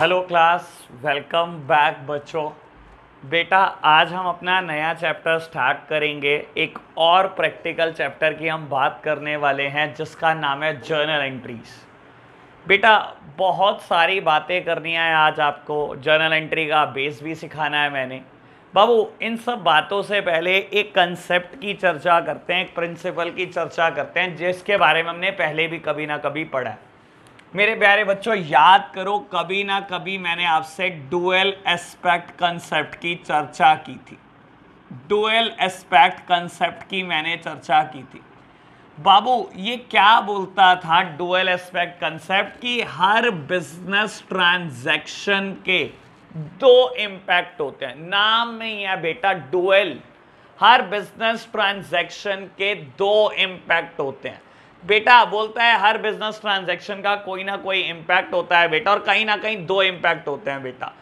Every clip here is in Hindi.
हेलो क्लास वेलकम बैक बच्चों बेटा आज हम अपना नया चैप्टर स्टार्ट करेंगे एक और प्रैक्टिकल चैप्टर की हम बात करने वाले हैं जिसका नाम है जर्नल एंट्रीज बेटा बहुत सारी बातें करनी है आज आपको जर्नल एंट्री का बेस भी सिखाना है मैंने बाबू इन सब बातों से पहले एक कंसेप्ट की चर्चा करते हैं एक प्रिंसिपल की चर्चा करते हैं जिसके बारे में हमने पहले भी कभी ना कभी पढ़ा है मेरे प्यारे बच्चों याद करो कभी ना कभी मैंने आपसे डुअल एस्पेक्ट कंसेप्ट की चर्चा की थी डुअल एस्पेक्ट कंसेप्ट की मैंने चर्चा की थी बाबू ये क्या बोलता था डुअल एस्पेक्ट कंसेप्ट की हर बिजनेस ट्रांजैक्शन के दो इम्पैक्ट होते हैं नाम में ही है बेटा डुअल हर बिजनेस ट्रांजैक्शन के दो इम्पैक्ट होते हैं बेटा बोलता है हर बिजनेस ट्रांजैक्शन का कोई ना कोई इम्पैक्ट होता है बेटा और कहीं ना कहीं दो इम्पैक्ट होते हैं बेटा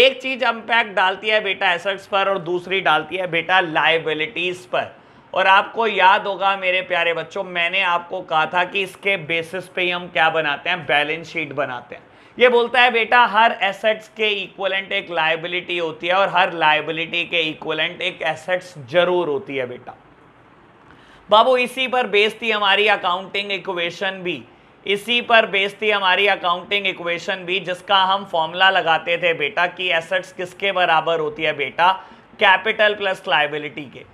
एक चीज इम्पैक्ट डालती है बेटा एसेट्स पर और दूसरी डालती है बेटा लाइबिलिटीज पर और आपको याद होगा मेरे प्यारे बच्चों मैंने आपको कहा था कि इसके बेसिस पे ही हम क्या बनाते हैं बैलेंस शीट बनाते हैं ये बोलता है बेटा हर एसेट्स के इक्वलेंट एक लाइबिलिटी होती है और हर लाइबिलिटी के इक्वलेंट एक एसेट्स जरूर होती है बेटा बाबू इसी पर बेस थी हमारी अकाउंटिंग इक्वेशन भी इसी पर बेस थी हमारी अकाउंटिंग इक्वेशन भी जिसका हम फॉर्मूला लगाते थे बेटा कि एसेट्स किसके बराबर होती है बेटा कैपिटल प्लस लाइबिलिटी के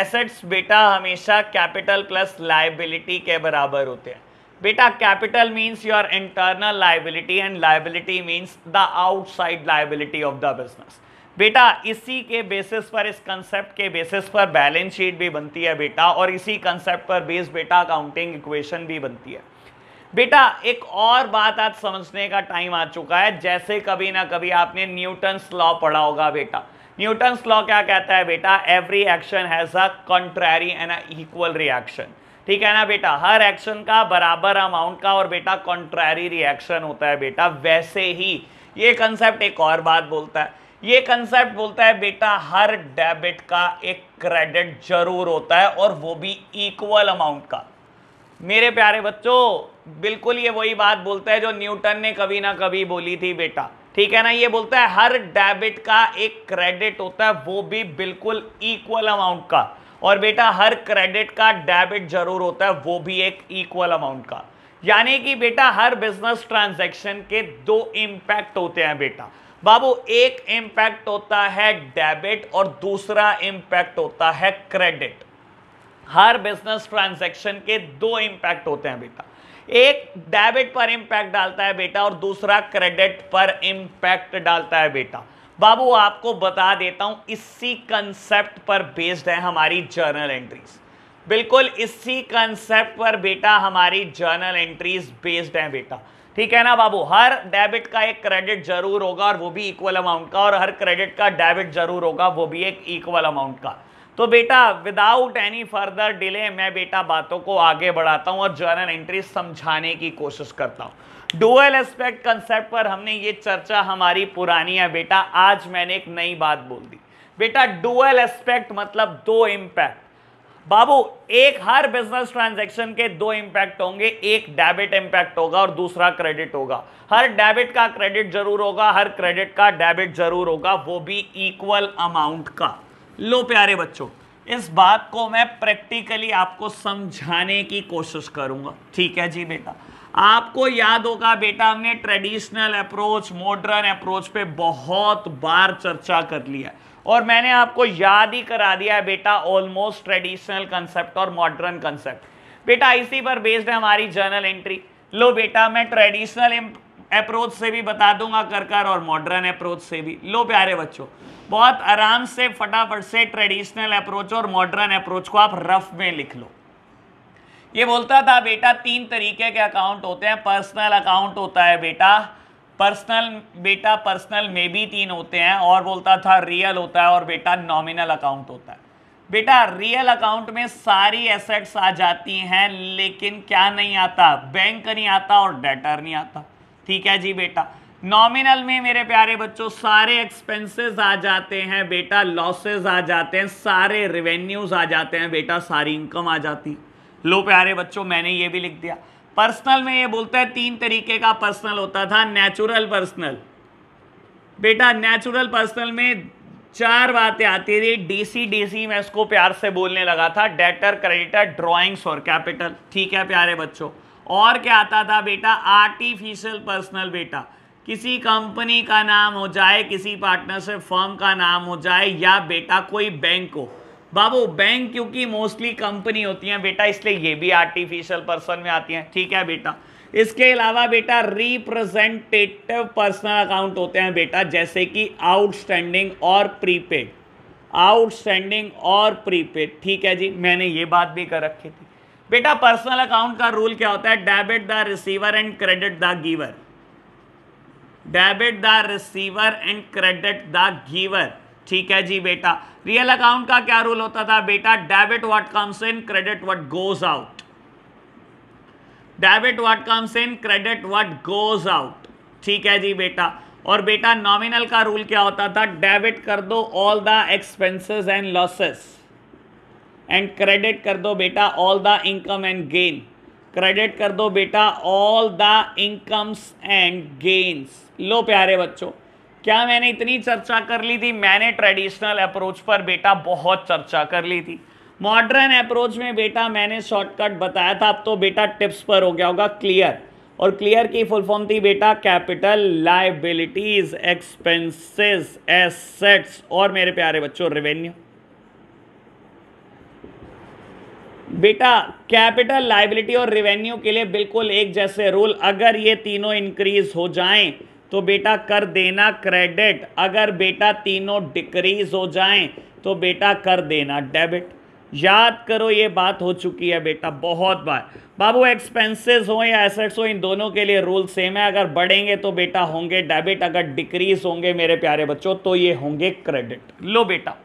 एसेट्स बेटा हमेशा कैपिटल प्लस लाइबिलिटी के बराबर होते हैं बेटा capital means your internal liability and liability means the outside liability of the business बेटा इसी के बेसिस पर इस कंसेप्ट के बेसिस पर बैलेंस शीट भी बनती है बेटा और इसी कंसेप्ट पर बेस बेटा अकाउंटिंग इक्वेशन भी बनती है बेटा एक और बात आज समझने का टाइम आ चुका है जैसे कभी ना कभी आपने न्यूटन्स लॉ पढ़ा होगा बेटा न्यूटन्स लॉ क्या कहता है बेटा every action has a contrary and a equal reaction ठीक है ना बेटा हर एक्शन का बराबर अमाउंट का और बेटा कॉन्ट्रैरी रिएक्शन होता है बेटा वैसे ही ये कंसेप्ट एक और बात बोलता है ये कंसेप्ट बोलता है बेटा हर डेबिट का एक क्रेडिट जरूर होता है और वो भी इक्वल अमाउंट का मेरे प्यारे बच्चों बिल्कुल ये वही बात बोलता है जो न्यूटन ने कभी ना कभी बोली थी बेटा ठीक है ना ये बोलता है हर डेबिट का एक क्रेडिट होता है वो भी बिल्कुल इक्वल अमाउंट का और बेटा हर क्रेडिट का डेबिट जरूर होता है वो भी एक इक्वल अमाउंट का यानी कि बेटा हर बिजनेस ट्रांजैक्शन के दो इम्पैक्ट होते हैं बेटा बाबू एक इंपैक्ट होता है डेबिट और दूसरा इम्पैक्ट होता है क्रेडिट हर बिजनेस ट्रांजैक्शन के दो इंपैक्ट होते हैं बेटा एक डेबिट पर इम्पैक्ट डालता है बेटा और दूसरा क्रेडिट पर इम्पैक्ट डालता है बेटा बाबू आपको बता देता हूं इसी कंसेप्ट पर बेस्ड है हमारी जर्नल एंट्रीज बिल्कुल इसी कंसेप्ट पर बेटा हमारी जर्नल एंट्रीज बेस्ड हैं बेटा ठीक है ना बाबू हर डेबिट का एक क्रेडिट जरूर होगा और वो भी इक्वल अमाउंट का और हर क्रेडिट का डेबिट जरूर होगा वो भी एक इक्वल अमाउंट का तो बेटा विदाउट एनी फर्दर डिले मैं बेटा बातों को आगे बढ़ाता हूँ और जर्नल एंट्री समझाने की कोशिश करता हूँ डुअल एस्पेक्ट कंसेप्ट पर हमने ये चर्चा हमारी पुरानी है बेटा आज मैंने एक नई बात बोल दी बेटा डुअल एस्पेक्ट मतलब दो इम्पैक्ट बाबू एक हर बिजनेस ट्रांजैक्शन के दो इंपैक्ट होंगे एक डेबिट इंपैक्ट होगा और दूसरा क्रेडिट होगा हर डेबिट का क्रेडिट जरूर होगा हर क्रेडिट का डेबिट जरूर होगा वो भी इक्वल अमाउंट का लो प्यारे बच्चों इस बात को मैं प्रैक्टिकली आपको समझाने की कोशिश करूंगा ठीक है जी बेटा आपको याद होगा बेटा हमने ट्रेडिशनल अप्रोच मॉडर्न अप्रोच पे बहुत बार चर्चा कर लिया है और मैंने आपको याद ही करा दिया है बेटा ऑलमोस्ट ट्रेडिशनल कंसेप्ट और मॉडर्न कंसेप्ट बेटा इसी पर बेस्ड है हमारी जर्नल एंट्री लो बेटा मैं ट्रेडिशनल अप्रोच से भी बता दूंगा कर कर और मॉडर्न अप्रोच से भी लो प्यारे बच्चों बहुत आराम से फटाफट से ट्रेडिशनल अप्रोच और मॉडर्न अप्रोच को आप रफ में लिख लो ये बोलता था बेटा तीन तरीके के अकाउंट होते हैं पर्सनल अकाउंट होता है बेटा पर्सनल बेटा पर्सनल में भी तीन होते हैं और बोलता था रियल होता है और बेटा नॉमिनल अकाउंट होता है बेटा रियल अकाउंट में सारी एसेट्स आ जाती हैं लेकिन क्या नहीं आता बैंक नहीं आता और डेटर नहीं आता ठीक है जी बेटा नॉमिनल में मेरे प्यारे बच्चों सारे एक्सपेंसेस आ जाते हैं बेटा लॉसेस आ जाते हैं सारे रिवेन्यूज आ जाते हैं बेटा सारी इनकम आ जाती लो प्यारे बच्चों मैंने ये भी लिख दिया पर्सनल में ये बोलता है तीन तरीके का पर्सनल होता था नेचुरल पर्सनल बेटा नेचुरल पर्सनल में चार बातें आती थी डीसी डीसी मैं इसको प्यार से बोलने लगा था डेटर क्रेडिटर ड्राइंग्स और कैपिटल ठीक है प्यारे बच्चों और क्या आता था बेटा आर्टिफिशियल पर्सनल बेटा किसी कंपनी का नाम हो जाए किसी पार्टनरशिप फर्म का नाम हो जाए या बेटा कोई बैंक हो बाबू बैंक क्योंकि मोस्टली कंपनी होती है बेटा इसलिए ये भी आर्टिफिशियल पर्सन में आती हैं ठीक है बेटा इसके अलावा बेटा रिप्रेजेंटेटिव पर्सनल अकाउंट होते हैं बेटा जैसे कि आउटस्टैंडिंग और प्रीपेड आउटस्टैंडिंग और प्रीपेड ठीक है जी मैंने ये बात भी कर रखी थी बेटा पर्सनल अकाउंट का रूल क्या होता है debit the receiver and credit the giver debit the receiver and credit the giver ठीक है जी बेटा रियल अकाउंट का क्या रूल होता था बेटा debit what comes in credit what goes out debit what comes in credit what goes out ठीक है जी बेटा और बेटा नॉमिनल का रूल क्या होता था डेबिट कर दो all the expenses and losses and credit कर दो बेटा all the income and gain credit कर दो बेटा all the incomes and gains लो प्यारे बच्चों क्या मैंने इतनी चर्चा कर ली थी मैंने ट्रेडिशनल अप्रोच पर बेटा बहुत चर्चा कर ली थी मॉडर्न अप्रोच में बेटा मैंने शॉर्टकट बताया था अब तो बेटा टिप्स पर हो गया होगा क्लियर और क्लियर की फुल फॉर्म थी बेटा कैपिटल लाइबिलिटीज एक्सपेंसेस एसेट्स और मेरे प्यारे बच्चों रेवेन्यू बेटा कैपिटल लाइबिलिटी और रेवेन्यू के लिए बिल्कुल एक जैसे रूल अगर ये तीनों इंक्रीज हो जाएं तो बेटा कर देना क्रेडिट अगर बेटा तीनों डिक्रीज हो जाएं तो बेटा कर देना डेबिट याद करो ये बात हो चुकी है बेटा बहुत बार बाबू एक्सपेंसेस हो या एसेट्स हो इन दोनों के लिए रूल सेम है अगर बढ़ेंगे तो बेटा होंगे डेबिट अगर डिक्रीज होंगे मेरे प्यारे बच्चों तो ये होंगे क्रेडिट लो बेटा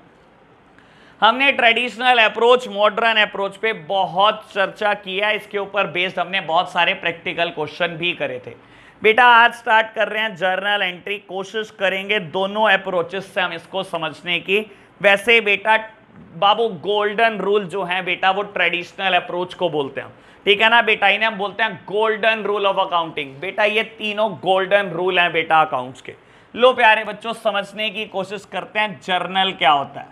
हमने ट्रेडिशनल अप्रोच मॉडर्न अप्रोच पे बहुत चर्चा किया इसके ऊपर बेस्ड हमने बहुत सारे प्रैक्टिकल क्वेश्चन भी करे थे बेटा आज स्टार्ट कर रहे हैं जर्नल एंट्री कोशिश करेंगे दोनों अप्रोचेस से हम इसको समझने की वैसे बेटा बाबू गोल्डन रूल जो है बेटा वो ट्रेडिशनल अप्रोच को बोलते हैं ठीक है ना बेटा इन्हें हम बोलते हैं गोल्डन रूल ऑफ अकाउंटिंग बेटा ये तीनों गोल्डन रूल हैं बेटा अकाउंट्स के लो प्यारे बच्चों समझने की कोशिश करते हैं जर्नल क्या होता है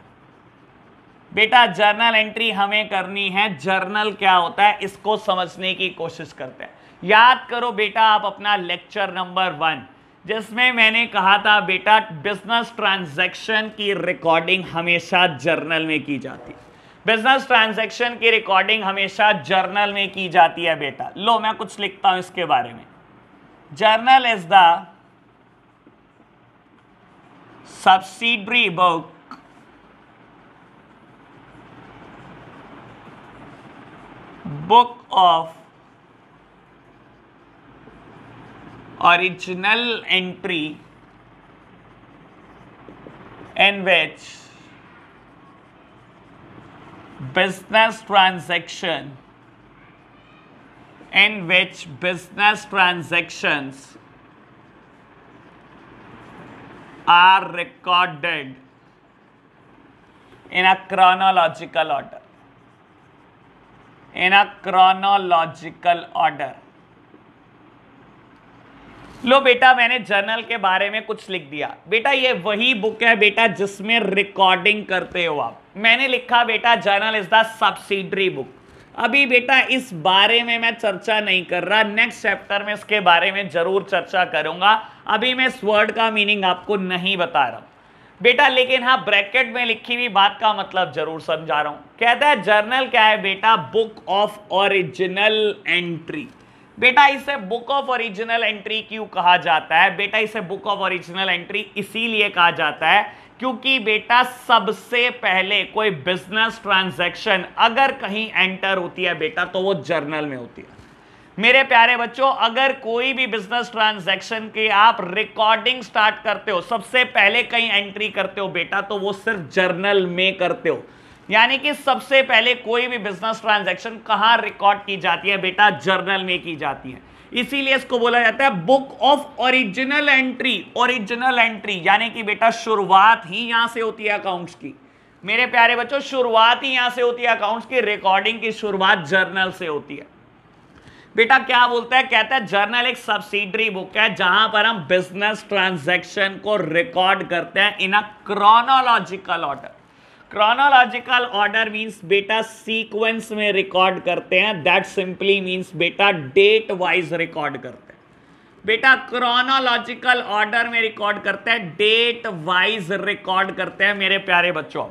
बेटा जर्नल एंट्री हमें करनी है जर्नल क्या होता है इसको समझने की कोशिश करते हैं याद करो बेटा आप अपना लेक्चर नंबर वन जिसमें मैंने कहा था बेटा बिजनेस ट्रांजैक्शन की रिकॉर्डिंग हमेशा जर्नल में की जाती है बिजनेस ट्रांजैक्शन की रिकॉर्डिंग हमेशा जर्नल में की जाती है बेटा लो मैं कुछ लिखता हूं इसके बारे में journal is the subsidiary book book of original entry in which business transaction in which business transactions are recorded in a chronological order in a chronological order लो बेटा मैंने जर्नल के बारे में कुछ लिख दिया बेटा ये वही बुक है बेटा जिसमें रिकॉर्डिंग करते हो आप मैंने लिखा बेटा journal is the subsidiary book अभी बेटा इस बारे में मैं चर्चा नहीं कर रहा नेक्स्ट चैप्टर में इसके बारे में जरूर चर्चा करूंगा अभी मैं इस वर्ड का मीनिंग आपको नहीं बता रहा बेटा लेकिन हाँ ब्रैकेट में लिखी हुई बात का मतलब जरूर समझा रहा हूँ कहता है जर्नल क्या है बेटा बुक ऑफ ओरिजिनल एंट्री बेटा इसे बुक ऑफ ओरिजिनल एंट्री क्यों कहा जाता है बेटा इसे बुक ऑफ ओरिजिनल एंट्री इसीलिए कहा जाता है क्योंकि बेटा सबसे पहले कोई बिजनेस ट्रांजैक्शन अगर कहीं एंटर होती है बेटा तो वो जर्नल में होती है मेरे प्यारे बच्चों अगर कोई भी बिजनेस ट्रांजैक्शन की आप रिकॉर्डिंग स्टार्ट करते हो सबसे पहले कहीं एंट्री करते हो बेटा तो वो सिर्फ जर्नल में करते हो यानी कि सबसे पहले कोई भी बिजनेस ट्रांजैक्शन कहां रिकॉर्ड की जाती है बेटा जर्नल में की जाती है इसीलिए इसको बोला जाता है book of original entry original entry यानी कि बेटा शुरुआत ही यहाँ से होती है अकाउंट्स की मेरे प्यारे बच्चों शुरुआत ही यहाँ से होती है अकाउंट्स की रिकॉर्डिंग की शुरुआत जर्नल से होती है बेटा क्या बोलता है कहता है जर्नल एक सब्सिडरी बुक है जहां पर हम बिजनेस ट्रांजेक्शन को रिकॉर्ड करते हैं in a chronological order chronological order means बेटा सीक्वेंस में रिकॉर्ड करते हैं दैट सिंपली मीन्स बेटा डेट वाइज रिकॉर्ड करते हैं बेटा क्रोनोलॉजिकल ऑर्डर में रिकॉर्ड करते हैं डेट वाइज रिकॉर्ड करते हैं मेरे प्यारे बच्चों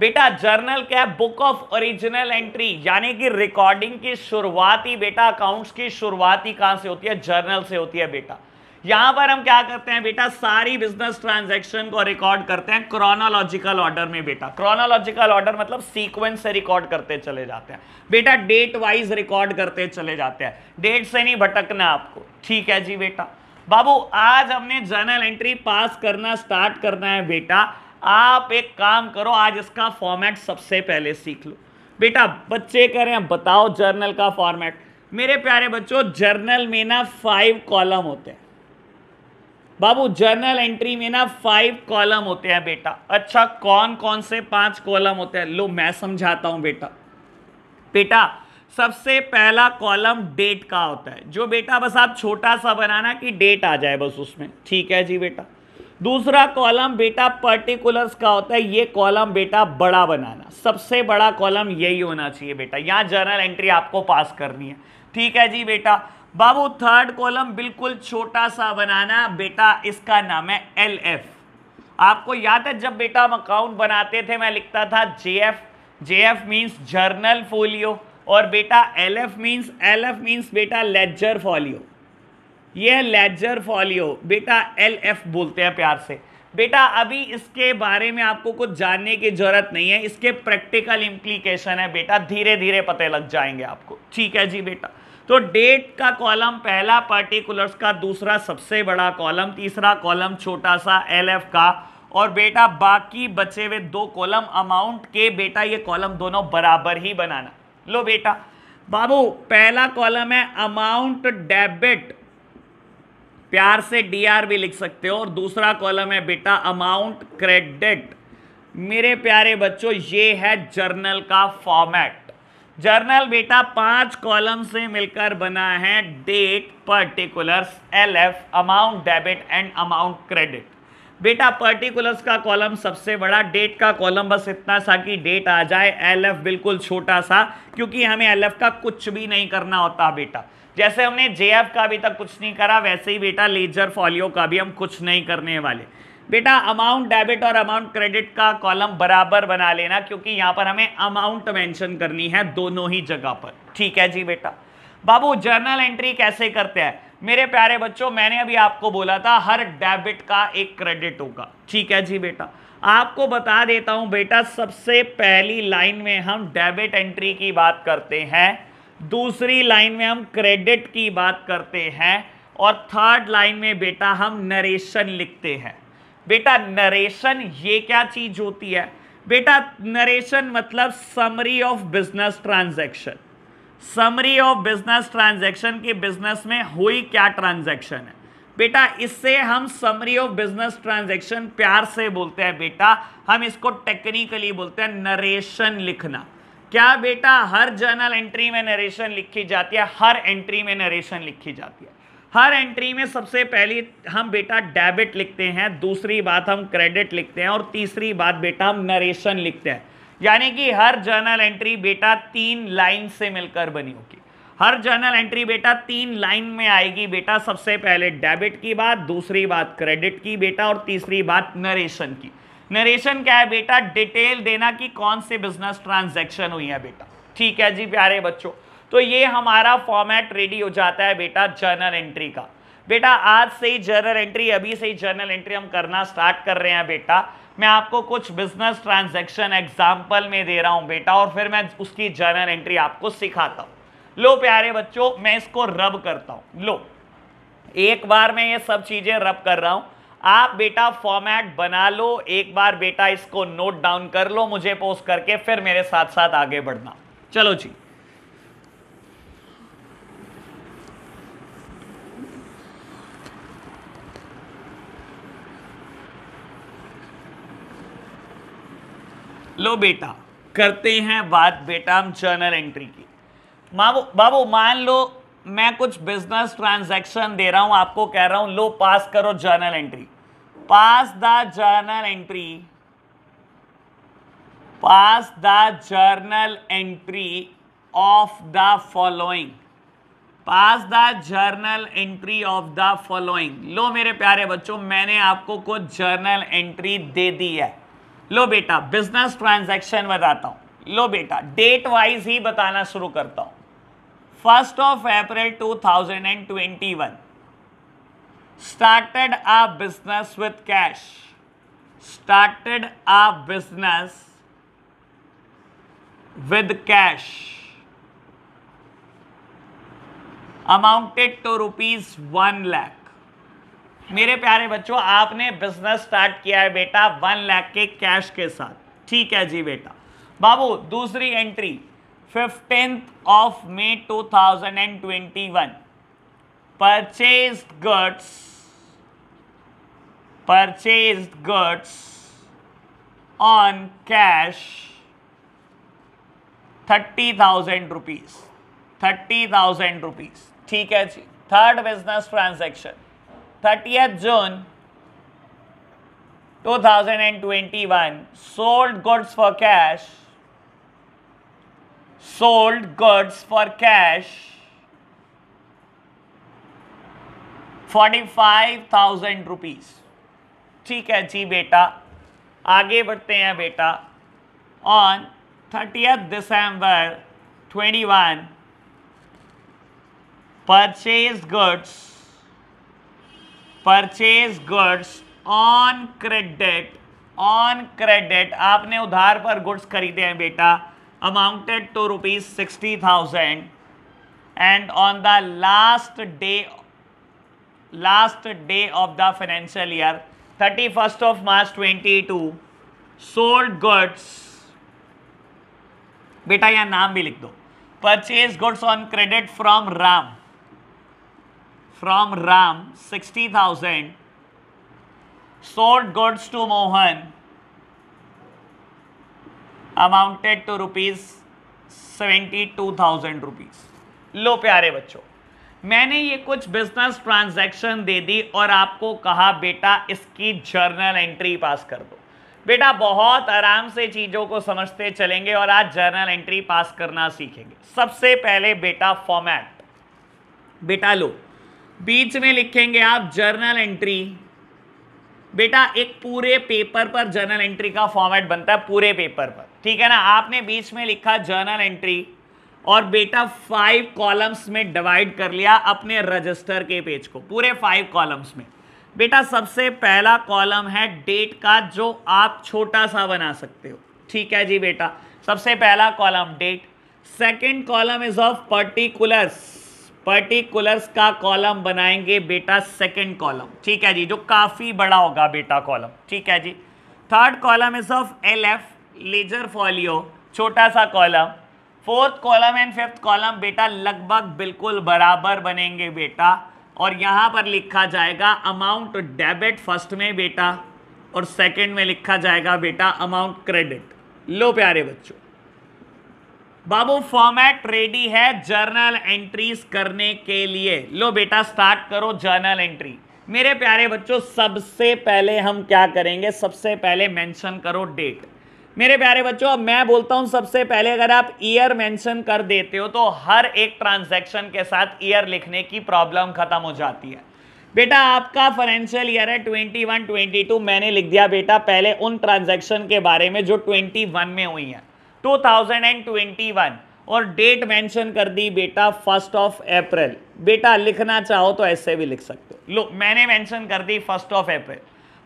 बेटा जर्नल क्या है बुक ऑफ ओरिजिनल एंट्री यानी कि रिकॉर्डिंग की शुरुआती बेटा अकाउंट्स की शुरुआती कहां से होती है जर्नल से होती है बेटा यहां पर हम क्या करते हैं बेटा सारी बिजनेस ट्रांजैक्शन को रिकॉर्ड करते हैं क्रोनोलॉजिकल ऑर्डर में बेटा क्रोनोलॉजिकल ऑर्डर मतलब सीक्वेंस से रिकॉर्ड करते चले जाते हैं बेटा डेट वाइज रिकॉर्ड करते चले जाते हैं डेट से नहीं भटकना आपको ठीक है जी बेटा बाबू आज हमने जर्नल एंट्री पास करना स्टार्ट करना है बेटा आप एक काम करो आज इसका फॉर्मेट सबसे पहले सीख लो बेटा बच्चे कह रहे हैं बताओ जर्नल का फॉर्मेट मेरे प्यारे बच्चों जर्नल में ना फाइव कॉलम होते हैं बाबू जर्नल एंट्री में ना फाइव कॉलम होते हैं बेटा अच्छा कौन कौन से पांच कॉलम होते हैं लो मैं समझाता हूं बेटा बेटा सबसे पहला कॉलम डेट का होता है जो बेटा बस आप छोटा सा बनाना कि डेट आ जाए बस उसमें ठीक है जी बेटा दूसरा कॉलम बेटा पर्टिकुलर्स का होता है ये कॉलम बेटा बड़ा बनाना सबसे बड़ा कॉलम यही होना चाहिए बेटा यहाँ जर्नल एंट्री आपको पास करनी है ठीक है जी बेटा बाबू थर्ड कॉलम बिल्कुल छोटा सा बनाना बेटा इसका नाम है एल एफ आपको याद है जब बेटा हम अकाउंट बनाते थे मैं लिखता था J F J F means journal folio और बेटा L F means L F means बेटा लेजर फॉलियो ये है लेजर फॉलियो बेटा एल एफ बोलते हैं प्यार से बेटा अभी इसके बारे में आपको कुछ जानने की ज़रूरत नहीं है इसके प्रैक्टिकल इम्प्लीकेशन है बेटा धीरे धीरे पते लग जाएंगे आपको ठीक है जी बेटा तो डेट का कॉलम पहला पार्टिकुलर्स का दूसरा सबसे बड़ा कॉलम तीसरा कॉलम छोटा सा एल एफ का और बेटा बाकी बचे हुए दो कॉलम अमाउंट के बेटा ये कॉलम दोनों बराबर ही बनाना लो बेटा बाबू पहला कॉलम है अमाउंट डेबिट प्यार से डीआर भी लिख सकते हो और दूसरा कॉलम है बेटा अमाउंट क्रेडिट मेरे प्यारे बच्चों ये है जर्नल का फॉर्मेट जर्नल बेटा पांच कॉलम से मिलकर बना है date particulars L F amount debit and amount credit बेटा पर्टिकुलर्स का कॉलम सबसे बड़ा डेट का कॉलम बस इतना सा कि डेट आ जाए एल एफ बिल्कुल छोटा सा क्योंकि हमें एल एफ का कुछ भी नहीं करना होता बेटा जैसे हमने जे एफ का अभी तक कुछ नहीं करा वैसे ही बेटा लेजर फॉलियो का भी हम कुछ नहीं करने वाले बेटा अमाउंट डेबिट और अमाउंट क्रेडिट का कॉलम बराबर बना लेना क्योंकि यहाँ पर हमें अमाउंट मेंशन करनी है दोनों ही जगह पर ठीक है जी बेटा बाबू जर्नल एंट्री कैसे करते हैं मेरे प्यारे बच्चों मैंने अभी आपको बोला था हर डेबिट का एक क्रेडिट होगा ठीक है जी बेटा आपको बता देता हूं बेटा सबसे पहली लाइन में हम डेबिट एंट्री की बात करते हैं दूसरी लाइन में हम क्रेडिट की बात करते हैं और थर्ड लाइन में बेटा हम नरेशन लिखते हैं बेटा नरेशन ये क्या चीज होती है बेटा नरेशन मतलब summary of business transaction summary of business transaction की बिजनेस में हुई क्या ट्रांजैक्शन है बेटा इससे हम समरी ऑफ बिजनेस ट्रांजैक्शन प्यार से बोलते हैं बेटा हम इसको टेक्निकली बोलते हैं नरेशन लिखना क्या बेटा हर जर्नल एंट्री में नरेशन लिखी जाती है हर एंट्री में नरेशन लिखी जाती है हर एंट्री में सबसे पहली हम बेटा डेबिट लिखते हैं दूसरी बात हम क्रेडिट लिखते हैं और तीसरी बात बेटा हम नरेशन लिखते हैं यानी कि हर जर्नल एंट्री बेटा तीन लाइन से मिलकर बनी होगी हर जर्नल एंट्री बेटा तीन लाइन में आएगी बेटा सबसे पहले डेबिट की बात दूसरी बात क्रेडिट की बेटा और तीसरी बात नरेशन की नरेशन क्या है बेटा डिटेल देना कि कौन से बिजनेस ट्रांजेक्शन हुई है बेटा ठीक है जी प्यारे बच्चों तो ये हमारा फॉर्मेट रेडी हो जाता है बेटा जर्नल एंट्री का बेटा आज से ही जर्नल एंट्री अभी से ही जर्नल एंट्री हम करना स्टार्ट कर रहे हैं बेटा मैं आपको कुछ बिजनेस ट्रांजैक्शन एग्जाम्पल में दे रहा हूँ बेटा और फिर मैं उसकी जर्नल एंट्री आपको सिखाता हूँ लो प्यारे बच्चों मैं इसको रब करता हूँ लो एक बार मैं ये सब चीज़ें रब कर रहा हूँ आप बेटा फॉर्मेट बना लो एक बार बेटा इसको नोट डाउन कर लो मुझे पोस्ट करके फिर मेरे साथ साथ आगे बढ़ना चलो जी लो बेटा करते हैं बात बेटा हम जर्नल एंट्री की बाबू मान लो मैं कुछ बिजनेस ट्रांजैक्शन दे रहा हूँ आपको कह रहा हूँ लो पास करो journal entry pass the journal entry pass the journal entry of the following pass the journal entry of the following लो मेरे प्यारे बच्चों मैंने आपको कुछ जर्नल एंट्री दे दी है लो बेटा बिजनेस ट्रांजैक्शन बताता हूं लो बेटा डेट वाइज ही बताना शुरू करता हूं first of April 2021 started a business with cash started a business with cash amounted to rupees one lakh मेरे प्यारे बच्चों आपने बिजनेस स्टार्ट किया है बेटा वन लाख के कैश के साथ ठीक है जी बेटा बाबू दूसरी entry fifteenth of May 2021 purchase goods on cash thirty thousand rupees thirty thousand rupees ठीक है जी third business transaction 30th June 2021 sold goods for cash sold goods for cash 45,000 rupees ठीक है जी बेटा आगे बढ़ते हैं बेटा on 30th December 21 goods 45000 purchase goods on credit on credit आपने उधार पर गुड्स खरीदे हैं बेटा amounted to rupees sixty thousand and on the last day last day of the financial year thirty first of March twenty two sold goods बेटा यहाँ नाम भी लिख दो purchase goods on credit from Ram from Ram 60,000. Sold goods to Mohan amounted to rupees 72,000 rupees. लो प्यारे बच्चों मैंने ये कुछ बिजनेस ट्रांजैक्शन दे दी और आपको कहा बेटा इसकी जर्नल एंट्री पास कर दो बेटा बहुत आराम से चीज़ों को समझते चलेंगे और आज जर्नल एंट्री पास करना सीखेंगे सबसे पहले बेटा फॉर्मेट बेटा लो बीच में लिखेंगे आप जर्नल एंट्री बेटा एक पूरे पेपर पर जर्नल एंट्री का फॉर्मेट बनता है पूरे पेपर पर ठीक है ना आपने बीच में लिखा जर्नल एंट्री और बेटा फाइव कॉलम्स में डिवाइड कर लिया अपने रजिस्टर के पेज को पूरे फाइव कॉलम्स में बेटा सबसे पहला कॉलम है डेट का जो आप छोटा सा बना सकते हो ठीक है जी बेटा सबसे पहला column date second column is of particular particulars का कॉलम बनाएंगे बेटा सेकंड कॉलम ठीक है जी जो काफ़ी बड़ा होगा बेटा कॉलम ठीक है जी third column is of L F ledger folio छोटा सा column fourth column and fifth column बेटा लगभग बिल्कुल बराबर बनेंगे बेटा और यहाँ पर लिखा जाएगा अमाउंट डेबिट फर्स्ट में बेटा और सेकेंड में लिखा जाएगा बेटा अमाउंट क्रेडिट लो प्यारे बच्चों बाबू फॉर्मेट रेडी है जर्नल एंट्रीज करने के लिए लो बेटा स्टार्ट करो जर्नल एंट्री मेरे प्यारे बच्चों सबसे पहले हम क्या करेंगे सबसे पहले मेंशन करो डेट मेरे प्यारे बच्चों अब मैं बोलता हूं सबसे पहले अगर आप ईयर मेंशन कर देते हो तो हर एक ट्रांजैक्शन के साथ ईयर लिखने की प्रॉब्लम खत्म हो जाती है बेटा आपका फाइनेंशियल ईयर है ट्वेंटी वन मैंने लिख दिया बेटा पहले उन ट्रांजेक्शन के बारे में जो ट्वेंटी में हुई है 2021 और डेट मेंशन कर दी बेटा फर्स्ट ऑफ अप्रैल बेटा लिखना चाहो तो ऐसे भी लिख सकते हो लो मैंने मेंशन कर दी first of April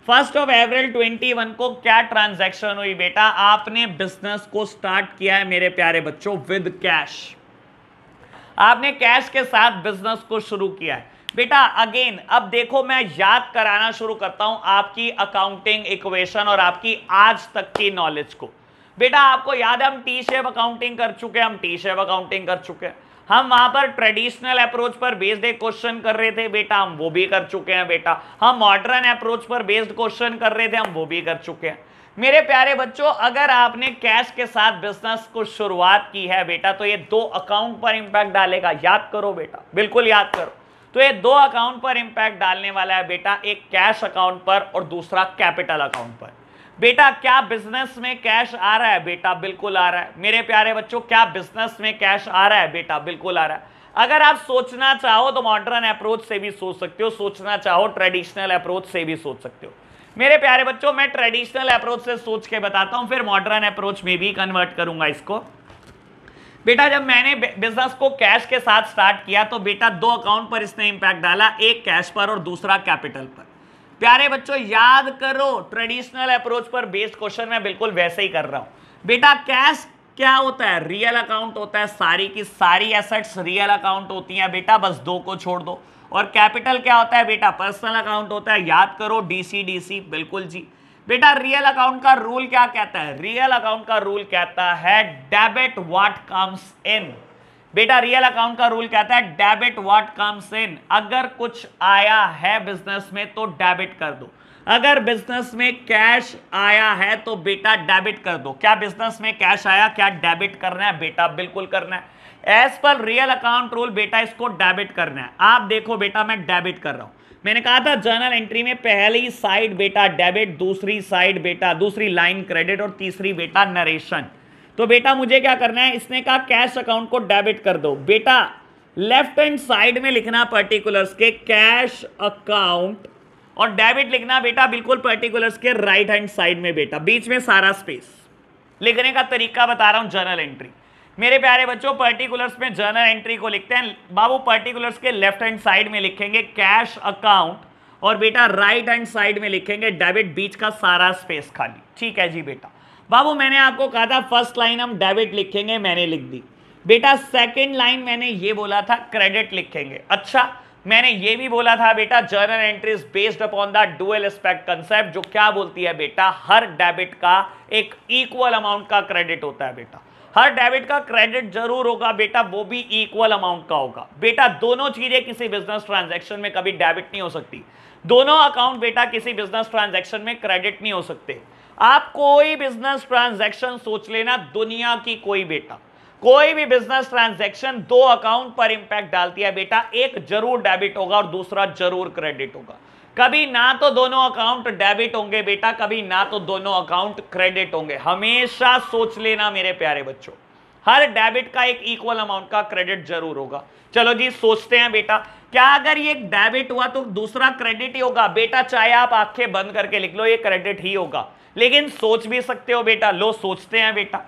first of April 21 को क्या ट्रांजैक्शन हुई बेटा आपने बिजनेस को स्टार्ट किया है मेरे प्यारे बच्चों विद कैश आपने कैश के साथ बिजनेस को शुरू किया है बेटा अगेन अब देखो मैं याद कराना शुरू करता हूं आपकी अकाउंटिंग इक्वेशन और आपकी आज तक की नॉलेज को बेटा आपको याद है हम टी शेप अकाउंटिंग कर चुके हैं हम टी शेप अकाउंटिंग कर चुके हैं हम वहां पर ट्रेडिशनल अप्रोच पर बेस्ड एक क्वेश्चन कर रहे थे बेटा हम वो भी कर चुके हैं बेटा हम मॉडर्न अप्रोच पर बेस्ड क्वेश्चन कर रहे थे हम वो भी कर चुके हैं मेरे प्यारे बच्चों अगर आपने कैश के साथ बिजनेस को शुरुआत की है बेटा तो ये दो अकाउंट पर इंपैक्ट डालेगा याद करो बेटा बिल्कुल याद करो तो ये दो अकाउंट पर इंपैक्ट डालने वाला है बेटा एक कैश अकाउंट पर और दूसरा कैपिटल अकाउंट पर बेटा क्या बिजनेस में कैश आ रहा है बेटा बिल्कुल आ रहा है मेरे प्यारे बच्चों क्या बिजनेस में कैश आ रहा है बेटा बिल्कुल आ रहा है अगर आप सोचना चाहो तो मॉडर्न अप्रोच से भी सोच सकते हो सोचना चाहो ट्रेडिशनल अप्रोच से भी सोच सकते हो मेरे प्यारे बच्चों मैं ट्रेडिशनल अप्रोच से सोच के बताता हूँ फिर मॉडर्न अप्रोच में भी कन्वर्ट करूंगा इसको बेटा जब मैंने बिजनेस को कैश के साथ स्टार्ट किया तो बेटा दो अकाउंट पर इसने इम्पैक्ट डाला एक कैश पर और दूसरा कैपिटल पर प्यारे बच्चों याद करो ट्रेडिशनल अप्रोच पर बेस्ड क्वेश्चन मैं बिल्कुल वैसे ही कर रहा हूं बेटा कैश क्या होता है रियल अकाउंट होता है सारी की सारी एसेट्स रियल अकाउंट होती हैं बेटा बस दो को छोड़ दो और कैपिटल क्या होता है बेटा पर्सनल अकाउंट होता है याद करो डीसी डीसी बिल्कुल जी बेटा रियल अकाउंट का रूल क्या कहता है रियल अकाउंट का रूल कहता है डेबिट व्हाट कम्स इन बेटा रियल अकाउंट का रूल कहता है डेबिट व्हाट कम्स इन अगर कुछ आया है बिजनेस में तो डेबिट कर दो अगर बिजनेस में कैश आया है तो बेटा डेबिट कर दो क्या बिजनेस में कैश आया क्या डेबिट करना है बेटा बिल्कुल करना है as per real account rule बेटा इसको डेबिट करना है आप देखो बेटा मैं डेबिट कर रहा हूं मैंने कहा था जर्नल एंट्री में पहली साइड बेटा डेबिट दूसरी साइड बेटा दूसरी लाइन क्रेडिट और तीसरी बेटा नरेशन तो बेटा मुझे क्या करना है इसने कहा कैश अकाउंट को डेबिट कर दो बेटा लेफ्ट हैंड साइड में लिखना पर्टिकुलर्स के कैश अकाउंट और डेबिट लिखना बेटा बिल्कुल पर्टिकुलर्स के राइट हैंड साइड में बेटा बीच में सारा स्पेस लिखने का तरीका बता रहा हूं जर्नल एंट्री मेरे प्यारे बच्चों पर्टिकुलर्स में जर्नल एंट्री को लिखते हैं बाबू पर्टिकुलर्स के लेफ्ट हैंड साइड में लिखेंगे कैश अकाउंट और बेटा राइट हैंड साइड में लिखेंगे डेबिट बीच का सारा स्पेस खाली ठीक है जी बेटा बाबू मैंने आपको कहा था फर्स्ट लाइन हम डेबिट लिखेंगे मैंने लिख दी बेटा सेकेंड लाइन मैंने ये बोला था क्रेडिट लिखेंगे अच्छा मैंने ये भी बोला था बेटा journal entries based upon the dual aspect concept जो क्या बोलती है बेटा हर डेबिट का एक इक्वल अमाउंट का क्रेडिट होता है बेटा हर डेबिट का क्रेडिट जरूर होगा बेटा वो भी इक्वल अमाउंट का होगा बेटा दोनों चीज़ें किसी बिजनेस ट्रांजेक्शन में कभी डेबिट नहीं हो सकती दोनों अकाउंट बेटा किसी बिजनेस ट्रांजेक्शन में क्रेडिट नहीं हो सकते आप कोई बिजनेस ट्रांजैक्शन सोच लेना दुनिया की कोई बेटा कोई भी बिजनेस ट्रांजैक्शन दो अकाउंट पर इंपैक्ट डालती है बेटा एक जरूर डेबिट होगा और दूसरा जरूर क्रेडिट होगा कभी ना तो दोनों अकाउंट डेबिट होंगे बेटा कभी ना तो दोनों अकाउंट क्रेडिट होंगे हमेशा सोच लेना मेरे प्यारे बच्चों हर डेबिट का एक इक्वल अमाउंट का क्रेडिट जरूर होगा चलो जी सोचते हैं बेटा क्या अगर ये डेबिट हुआ तो दूसरा क्रेडिट ही होगा बेटा चाहे आप आंखें बंद करके लिख लो ये क्रेडिट ही होगा लेकिन सोच भी सकते हो बेटा लो सोचते हैं बेटा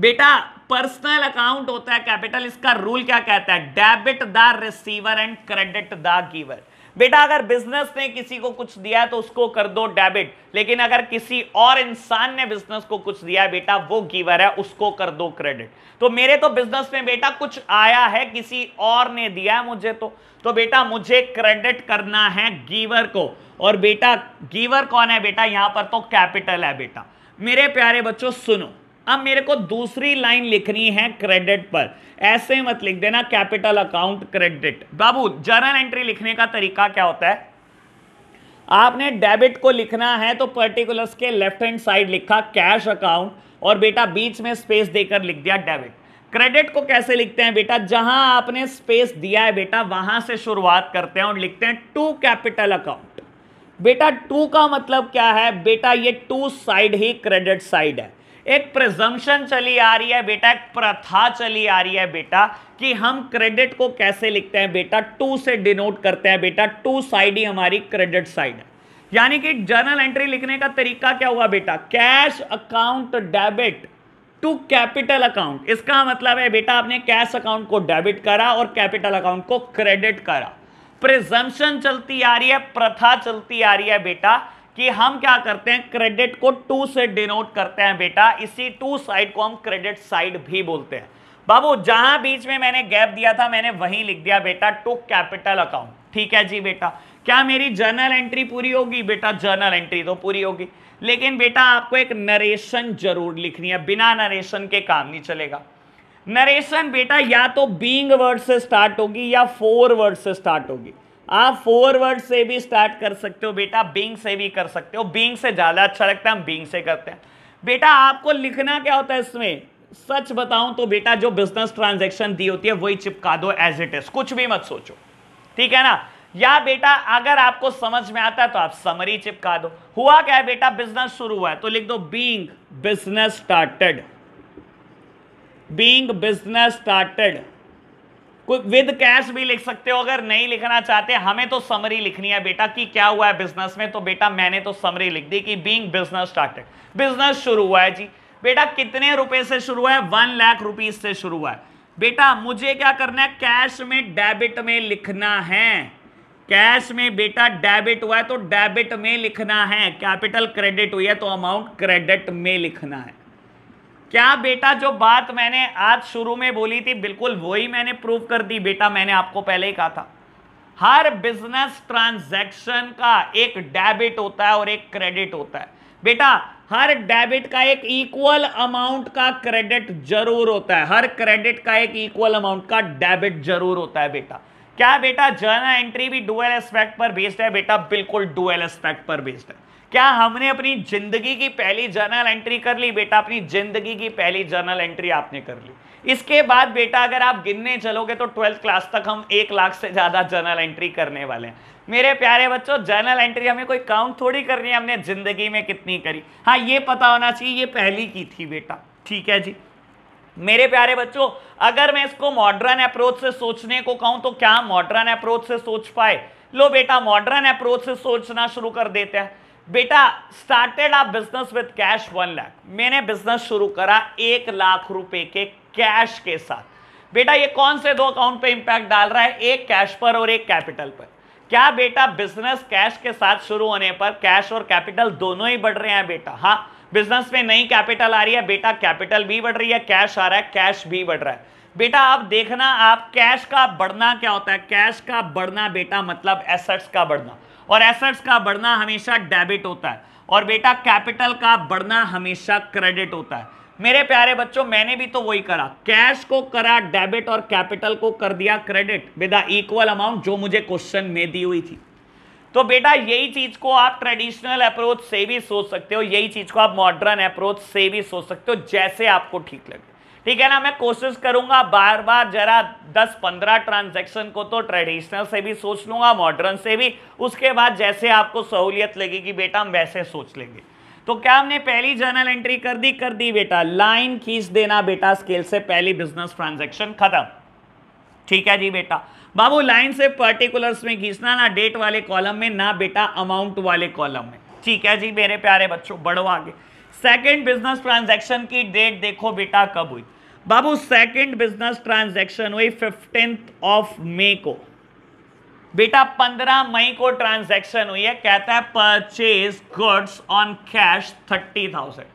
बेटा पर्सनल अकाउंट होता है कैपिटल इसका रूल क्या कहता है debit the receiver and credit the giver बेटा अगर बिजनेस ने किसी को कुछ दिया तो उसको कर दो डेबिट लेकिन अगर किसी और इंसान ने बिजनेस को कुछ दिया है बेटा वो गिवर है उसको कर दो क्रेडिट तो मेरे तो बिजनेस में बेटा कुछ आया है किसी और ने दिया है मुझे तो तो बेटा मुझे क्रेडिट करना है गिवर को और बेटा गिवर कौन है बेटा यहां पर तो कैपिटल है बेटा मेरे प्यारे बच्चों सुनो अब मेरे को दूसरी लाइन लिखनी है क्रेडिट पर ऐसे मत लिख देना कैपिटल अकाउंट क्रेडिट बाबू जर्नल एंट्री लिखने का तरीका क्या होता है आपने डेबिट को लिखना है तो पर्टिकुलर्स के लेफ्ट हैंड साइड लिखा कैश अकाउंट और बेटा बीच में स्पेस देकर लिख दिया डेबिट क्रेडिट को कैसे लिखते हैं बेटा जहां आपने स्पेस दिया है बेटा वहां से शुरुआत करते हैं और लिखते हैं टू कैपिटल अकाउंट बेटा टू का मतलब क्या है बेटा ये टू साइड ही क्रेडिट साइड है एक प्रजम्पन चली आ रही है बेटा एक प्रथा चली आ रही है बेटा कि हम क्रेडिट को कैसे लिखते हैं बेटा टू से डिनोट करते हैं बेटा टू साइड ही हमारी क्रेडिट साइड है यानी कि जर्नल एंट्री लिखने का तरीका क्या हुआ बेटा cash account debit to capital account इसका मतलब है बेटा आपने कैश अकाउंट को डेबिट करा और कैपिटल अकाउंट को क्रेडिट करा प्रिजम्पन चलती आ रही है प्रथा चलती आ रही है बेटा कि हम क्या करते हैं क्रेडिट को टू से डिनोट करते हैं बेटा इसी टू साइड को हम क्रेडिट साइड भी बोलते हैं बाबू जहां बीच में मैंने गैप दिया था मैंने वहीं लिख दिया बेटा टू कैपिटल अकाउंट ठीक है जी बेटा क्या मेरी जर्नल एंट्री पूरी होगी बेटा जर्नल एंट्री तो पूरी होगी लेकिन बेटा आपको एक नरेशन जरूर लिखनी है बिना नरेशन के काम नहीं चलेगा नरेशन बेटा या तो बींग वर्ड से स्टार्ट होगी या फोर वर्ड से स्टार्ट होगी आप फॉरवर्ड से भी स्टार्ट कर सकते हो बेटा बींग से भी कर सकते हो बींग से ज़्यादा अच्छा लगता है हम बींग से करते हैं बेटा आपको लिखना क्या होता है इसमें सच बताऊं तो बेटा जो बिजनेस ट्रांजेक्शन दी होती है वही चिपका दो एज इट इज कुछ भी मत सोचो ठीक है ना या बेटा अगर आपको समझ में आता है तो आप समरी चिपका दो हुआ क्या है बेटा बिजनेस शुरू हुआ है तो लिख दो being business started being business started with cash भी लिख सकते हो अगर नहीं लिखना चाहते हमें तो समरी लिखनी है बेटा कि क्या हुआ है बिजनेस में तो बेटा मैंने तो समरी लिख दी कि बींग बिजनेस स्टार्टेड बिजनेस शुरू हुआ है जी बेटा कितने रुपए से शुरू हुआ है वन लाख रुपीज से शुरू हुआ है बेटा मुझे क्या करना है कैश में डेबिट में लिखना है कैश में बेटा डेबिट हुआ है तो डेबिट में लिखना है कैपिटल क्रेडिट हुई है तो अमाउंट क्रेडिट में लिखना है क्या बेटा जो बात मैंने आज शुरू में बोली थी बिल्कुल वही मैंने प्रूव कर दी बेटा मैंने आपको पहले ही कहा था हर बिजनेस ट्रांजैक्शन का एक डेबिट होता है और एक क्रेडिट होता है बेटा हर डेबिट का एक इक्वल अमाउंट का क्रेडिट जरूर होता है हर क्रेडिट का एक इक्वल अमाउंट का डेबिट जरूर होता है बेटा क्या बेटा जर्नल एंट्री भी डुअल एस्पेक्ट पर बेस्ड है बेटा बिल्कुल डुअल एस्पेक्ट पर बेस्ड है क्या हमने अपनी जिंदगी की पहली जर्नल एंट्री कर ली बेटा अपनी जिंदगी की पहली जर्नल एंट्री आपने कर ली इसके बाद बेटा अगर आप गिनने चलोगे तो ट्वेल्थ क्लास तक हम एक लाख से ज़्यादा जर्नल एंट्री करने वाले हैं मेरे प्यारे बच्चों जर्नल एंट्री हमें कोई काउंट थोड़ी करनी है हमने ज़िंदगी में कितनी करी हाँ ये पता होना चाहिए ये पहली की थी बेटा ठीक है जी मेरे प्यारे बच्चों अगर मैं इसको मॉडर्न अप्रोच से सोचने को कहूं तो क्या मॉडर्न अप्रोच से सोच पाए लो बेटा मॉडर्न अप्रोच से सोचना शुरू कर देते हैं बेटा स्टार्टेड आप business with cash one lakh मैंने बिजनेस शुरू करा एक लाख रुपए के कैश के साथ बेटा ये कौन से दो अकाउंट पे इंपैक्ट डाल रहा है एक कैश पर और एक कैपिटल पर क्या बेटा बिजनेस कैश के साथ शुरू होने पर कैश और कैपिटल दोनों ही बढ़ रहे हैं बेटा हाँ बिजनेस में नई कैपिटल आ रही है बेटा कैपिटल भी बढ़ रही है कैश आ रहा है कैश भी बढ़ रहा है बेटा आप देखना आप कैश का बढ़ना क्या होता है कैश का बढ़ना बेटा मतलब एसेट्स का बढ़ना और एसेट्स का बढ़ना हमेशा डेबिट होता है और बेटा कैपिटल का बढ़ना हमेशा क्रेडिट होता है मेरे प्यारे बच्चों मैंने भी तो वही करा कैश को करा डेबिट और कैपिटल को कर दिया क्रेडिट विद इक्वल अमाउंट जो मुझे क्वेश्चन में दी हुई थी तो बेटा यही चीज को आप ट्रेडिशनल अप्रोच से भी सोच सकते हो यही चीज को आप मॉडर्न अप्रोच से भी सोच सकते हो जैसे आपको ठीक लगे ठीक है ना मैं कोशिश करूंगा बार बार जरा 10-15 ट्रांजैक्शन को तो ट्रेडिशनल से भी सोच लूंगा मॉडर्न से भी उसके बाद जैसे आपको सहूलियत लगेगी बेटा हम वैसे सोच लेंगे तो क्या हमने पहली जर्नल एंट्री कर दी कर दी बेटा लाइन खींच देना बेटा स्केल से पहली बिजनेस ट्रांजेक्शन खत्म ठीक है जी बेटा बाबू लाइन से पर्टिकुलर्स में खींचना ना डेट वाले कॉलम में ना बेटा अमाउंट वाले कॉलम में ठीक है जी मेरे प्यारे बच्चों बढ़ो आगे सेकंड बिजनेस ट्रांजैक्शन की डेट देखो बेटा कब हुई बाबू सेकंड बिजनेस ट्रांजैक्शन हुई फिफ्टींथ ऑफ मई को बेटा पंद्रह मई को ट्रांजैक्शन हुई है कहता है purchase goods on cash thirty thousand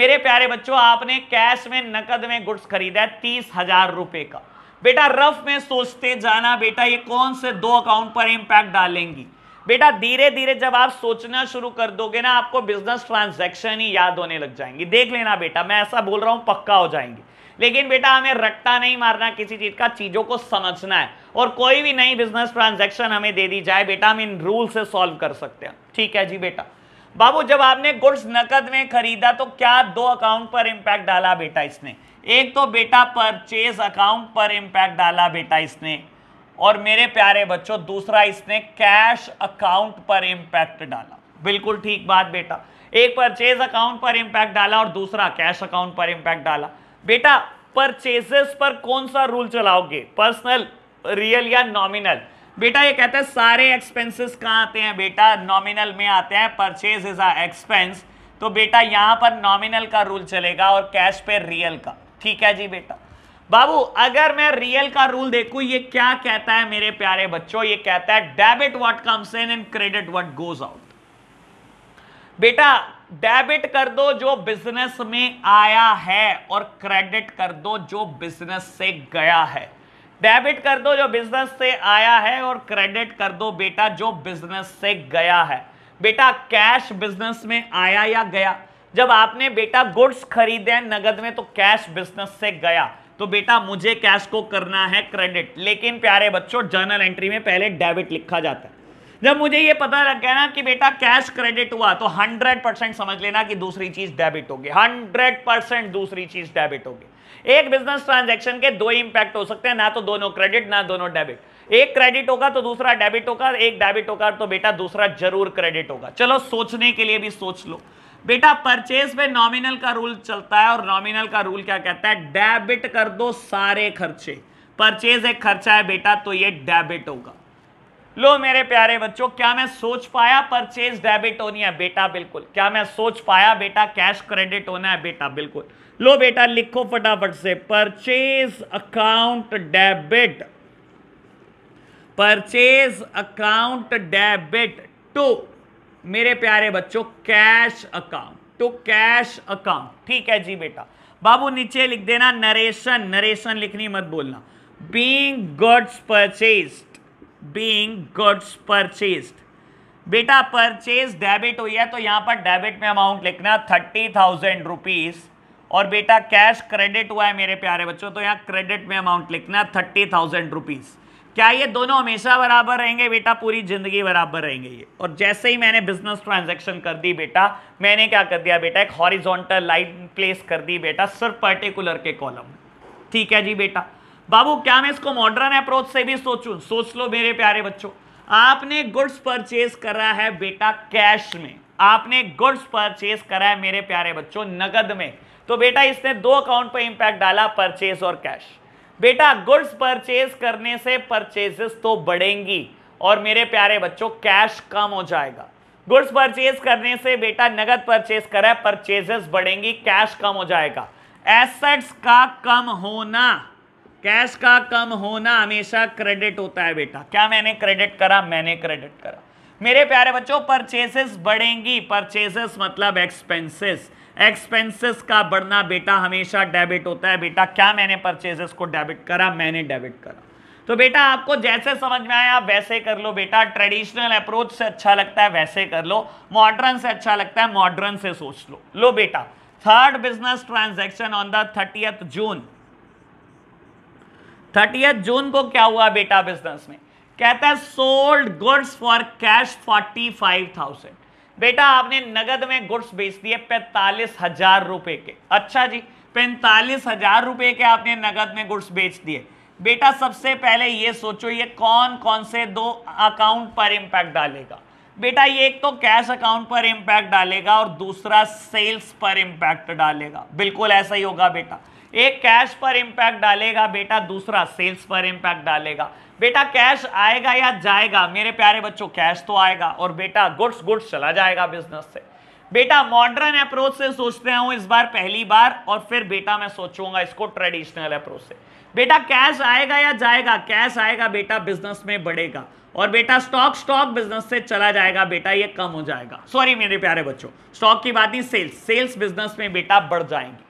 मेरे प्यारे बच्चों आपने कैश में नकद में गुड्स खरीदा है तीस हजार रुपए का बेटा रफ में सोचते जाना बेटा ये कौन से दो अकाउंट पर इंपैक्ट डालेंगी बेटा धीरे धीरे जब आप सोचना शुरू कर दोगे ना आपको बिजनेस ट्रांजैक्शन ही याद होने लग जाएंगी देख लेना बेटा मैं ऐसा बोल रहा हूँ पक्का हो जाएंगे लेकिन बेटा हमें रट्टा नहीं मारना किसी चीज का चीजों को समझना है और कोई भी नई बिजनेस ट्रांजेक्शन हमें दे दी जाए बेटा हम इन रूल से सॉल्व कर सकते हैं ठीक है जी बेटा बाबू जब आपने गुड्स नकद में खरीदा तो क्या दो अकाउंट पर इम्पैक्ट डाला बेटा इसने एक तो बेटा परचेज अकाउंट पर इम्पैक्ट डाला बेटा इसने और मेरे प्यारे बच्चों दूसरा इसने कैश अकाउंट पर इम्पैक्ट डाला बिल्कुल ठीक बात बेटा एक परचेज अकाउंट पर इम्पैक्ट डाला और दूसरा कैश अकाउंट पर इम्पैक्ट डाला बेटा परचेजेस पर कौन सा रूल चलाओगे पर्सनल रियल या नॉमिनल बेटा ये कहते हैं सारे एक्सपेंसेस कहाँ आते हैं बेटा नॉमिनल में आते हैं परचेज इज अ एक्सपेंस तो बेटा यहाँ पर नॉमिनल का रूल चलेगा और कैश पे रियल का ठीक है जी बेटा बाबू अगर मैं रियल का रूल देखू ये क्या कहता है मेरे प्यारे बच्चों ये कहता है debit what comes in and credit what goes out बेटा डेबिट कर दो जो बिजनेस में आया है और क्रेडिट कर दो जो बिजनेस से गया है डेबिट कर दो जो बिजनेस से आया है और क्रेडिट कर दो बेटा जो बिजनेस से गया है बेटा कैश बिजनेस में आया या गया जब आपने बेटा गुड्स खरीदे नगद में तो कैश बिजनेस से गया तो बेटा मुझे कैश को करना है क्रेडिट लेकिन प्यारे बच्चों जर्नल एंट्री में पहले डेबिट लिखा जाता है जब मुझे ये पता लग गया ना कि बेटा कैश क्रेडिट हुआ तो 100 परसेंट समझ लेना कि दूसरी चीज डेबिट होगी 100 परसेंट दूसरी चीज डेबिट होगी एक बिजनेस ट्रांजैक्शन के दो इंपैक्ट हो सकते हैं ना तो दोनों क्रेडिट ना दोनों डेबिट एक क्रेडिट होगा तो दूसरा डेबिट होगा एक डेबिट होगा तो बेटा दूसरा जरूर क्रेडिट होगा चलो सोचने के लिए भी सोच लो बेटा परचेज में नॉमिनल का रूल चलता है और नॉमिनल का रूल क्या कहता है डेबिट कर दो सारे खर्चे परचेज एक खर्चा है बेटा तो ये डेबिट होगा लो मेरे प्यारे बच्चों क्या मैं सोच पाया परचेज डेबिट होनी है बेटा बिल्कुल क्या मैं सोच पाया बेटा कैश क्रेडिट होना है बेटा बिल्कुल लो बेटा लिखो फटाफट से purchase account debit purchase account debit to मेरे प्यारे बच्चों cash account to cash account ठीक है जी बेटा बाबू नीचे लिख देना नरेशन नरेशन लिखनी मत बोलना being goods purchase being goods purchase बेटा परचेज डेबिट हुई है तो यहाँ पर डेबिट में अमाउंट लिखना थर्टी थाउजेंड रुपीज़ और बेटा कैश क्रेडिट हुआ है मेरे प्यारे बच्चों तो यहाँ क्रेडिट में अमाउंट लिखना थर्टी थाउजेंड रुपीज़ क्या ये दोनों हमेशा बराबर रहेंगे बेटा पूरी ज़िंदगी बराबर रहेंगे ये और जैसे ही मैंने बिजनेस ट्रांजेक्शन कर दी बेटा मैंने क्या कर दिया बेटा एक हॉरिजोंटल लाइन प्लेस कर दी बेटा सिर्फ पर्टिकुलर के कॉलम ठीक है जी बेटा बाबू क्या मैं इसको मॉडर्न अप्रोच से भी सोचूं सोच लो मेरे प्यारे बच्चों आपने गुड्स परचेज करा है बेटा कैश में आपने गुड्स परचेज करा है मेरे प्यारे बच्चों नगद में तो बेटा इसने दो अकाउंट पर इंपैक्ट डाला परचेज और कैश बेटा गुड्स परचेज करने से परचेजेस तो बढ़ेंगी और मेरे प्यारे बच्चों कैश कम हो जाएगा गुड्स परचेज करने से बेटा नगद परचेज करा है परचेजेस बढ़ेंगी कैश कम हो जाएगा एसेट्स का कम होना कैश का कम होना हमेशा क्रेडिट होता है बेटा क्या मैंने क्रेडिट करा मैंने क्रेडिट करा मेरे प्यारे बच्चों परचेसेस बढ़ेंगी परचेसेस मतलब एक्सपेंसेस एक्सपेंसेस का बढ़ना बेटा हमेशा डेबिट होता है बेटा क्या मैंने परचेजेस को डेबिट करा मैंने डेबिट करा तो बेटा आपको जैसे समझ में आया आप वैसे कर लो बेटा ट्रेडिशनल अप्रोच से अच्छा लगता है वैसे कर लो मॉडर्न से अच्छा लगता है मॉडर्न से सोच लो लो बेटा third business transaction on the thirtieth June thirty June को क्या हुआ बेटा बिजनेस में कहता है sold goods for cash forty five thousand बेटा आपने नगद में गुड्स बेच दिए पैंतालीस हजार रुपए के अच्छा जी पैंतालीस हजार रुपए के आपने नगद में गुड्स बेच दिए बेटा सबसे पहले ये सोचो ये कौन कौन से दो अकाउंट पर इम्पैक्ट डालेगा बेटा ये एक तो कैश अकाउंट पर इम्पैक्ट डालेगा और दूसरा सेल्स पर इम्पैक्ट डालेगा बिल्कुल ऐसा ही होगा बेटा एक कैश पर इम्पैक्ट डालेगा बेटा दूसरा सेल्स पर इम्पैक्ट डालेगा बेटा कैश आएगा या जाएगा मेरे प्यारे बच्चों कैश तो आएगा और बेटा गुड्स गुड्स चला जाएगा बिजनेस से बेटा मॉडर्न अप्रोच से सोचते हूँ इस बार पहली बार और फिर बेटा मैं सोचूंगा इसको ट्रेडिशनल अप्रोच से बेटा कैश आएगा या जाएगा कैश आएगा बेटा बिजनेस में बढ़ेगा और बेटा स्टॉक स्टॉक बिजनेस से चला जाएगा बेटा ये कम हो जाएगा सॉरी मेरे प्यारे बच्चों स्टॉक की बात नहीं सेल्स सेल्स बिजनेस में बेटा बढ़ जाएंगे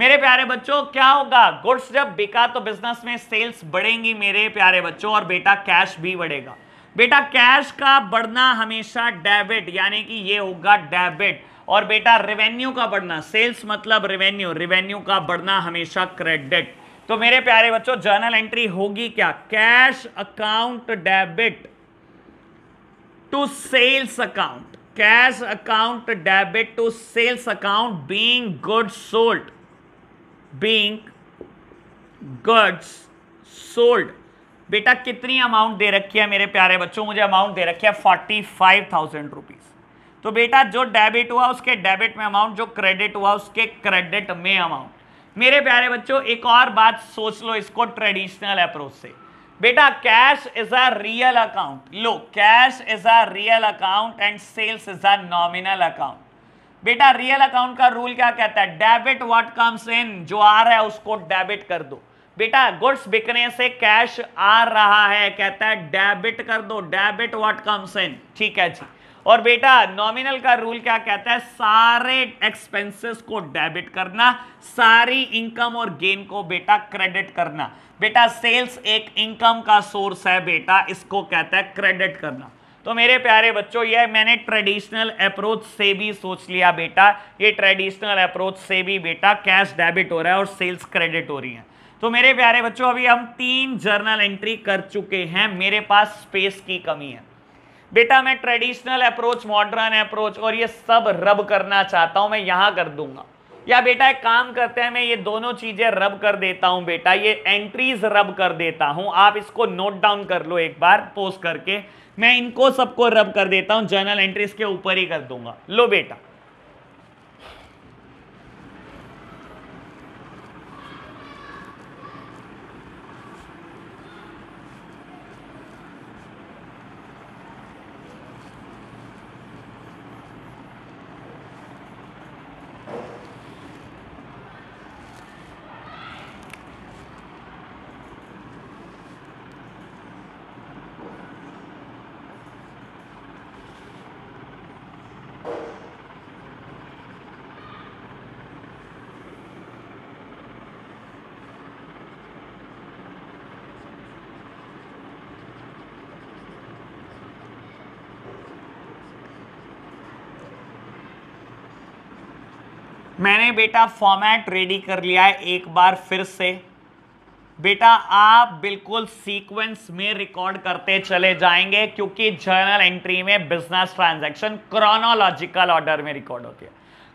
मेरे प्यारे बच्चों क्या होगा गुड्स जब बिका तो बिजनेस में सेल्स बढ़ेंगी मेरे प्यारे बच्चों और बेटा कैश भी बढ़ेगा बेटा कैश का बढ़ना हमेशा डेबिट यानी कि ये होगा डेबिट और बेटा रेवेन्यू का बढ़ना सेल्स मतलब रेवेन्यू रेवेन्यू का बढ़ना हमेशा क्रेडिट तो मेरे प्यारे बच्चों जर्नल एंट्री होगी क्या cash account debit to sales account cash account debit to sales account being good sold being goods sold बेटा कितनी अमाउंट दे रखी है मेरे प्यारे बच्चों मुझे अमाउंट दे रखी है फोर्टी फाइव थाउजेंड रुपीज़ तो बेटा जो डेबिट हुआ उसके डेबिट में अमाउंट जो क्रेडिट हुआ उसके क्रेडिट में अमाउंट मेरे प्यारे बच्चों एक और बात सोच लो इसको ट्रेडिशनल अप्रोच से बेटा cash is a real account लो cash is a real account and sales is a nominal account बेटा रियल अकाउंट का रूल क्या कहता है डेबिट व्हाट कम्स इन जो आ रहा है उसको डेबिट कर दो बेटा गुड्स बिकने से कैश आ रहा है कहता है डेबिट कर दो डेबिट व्हाट कम्स इन ठीक है जी और बेटा नॉमिनल का रूल क्या कहता है सारे एक्सपेंसेस को डेबिट करना सारी इनकम और गेन को बेटा क्रेडिट करना बेटा सेल्स एक इनकम का सोर्स है बेटा इसको कहता है क्रेडिट करना तो मेरे प्यारे बच्चों यह मैंने ट्रेडिशनल अप्रोच से भी सोच लिया बेटा ये ट्रेडिशनल अप्रोच से भी बेटा कैश डेबिट हो रहा है और सेल्स क्रेडिट हो रही है तो मेरे प्यारे बच्चों अभी हम तीन जर्नल एंट्री कर चुके हैं मेरे पास स्पेस की कमी है बेटा मैं ट्रेडिशनल अप्रोच मॉडर्न अप्रोच और ये सब रब करना चाहता हूँ मैं यहाँ कर दूंगा या बेटा एक काम करते हैं मैं ये दोनों चीजें रब कर देता हूं बेटा ये एंट्रीज रब कर देता हूं आप इसको नोट डाउन कर लो एक बार पोस्ट करके मैं इनको सबको रब कर देता हूं जर्नल एंट्रीज के ऊपर ही कर दूंगा लो बेटा बेटा फॉर्मेट रेडी कर लिया है एक बार फिर से बेटा आप बिल्कुल सीक्वेंस में रिकॉर्ड करते चले जाएंगे क्योंकि जर्नल एंट्री में बिजनेस ट्रांजैक्शन क्रोनोलॉजिकल ऑर्डर में रिकॉर्ड होती है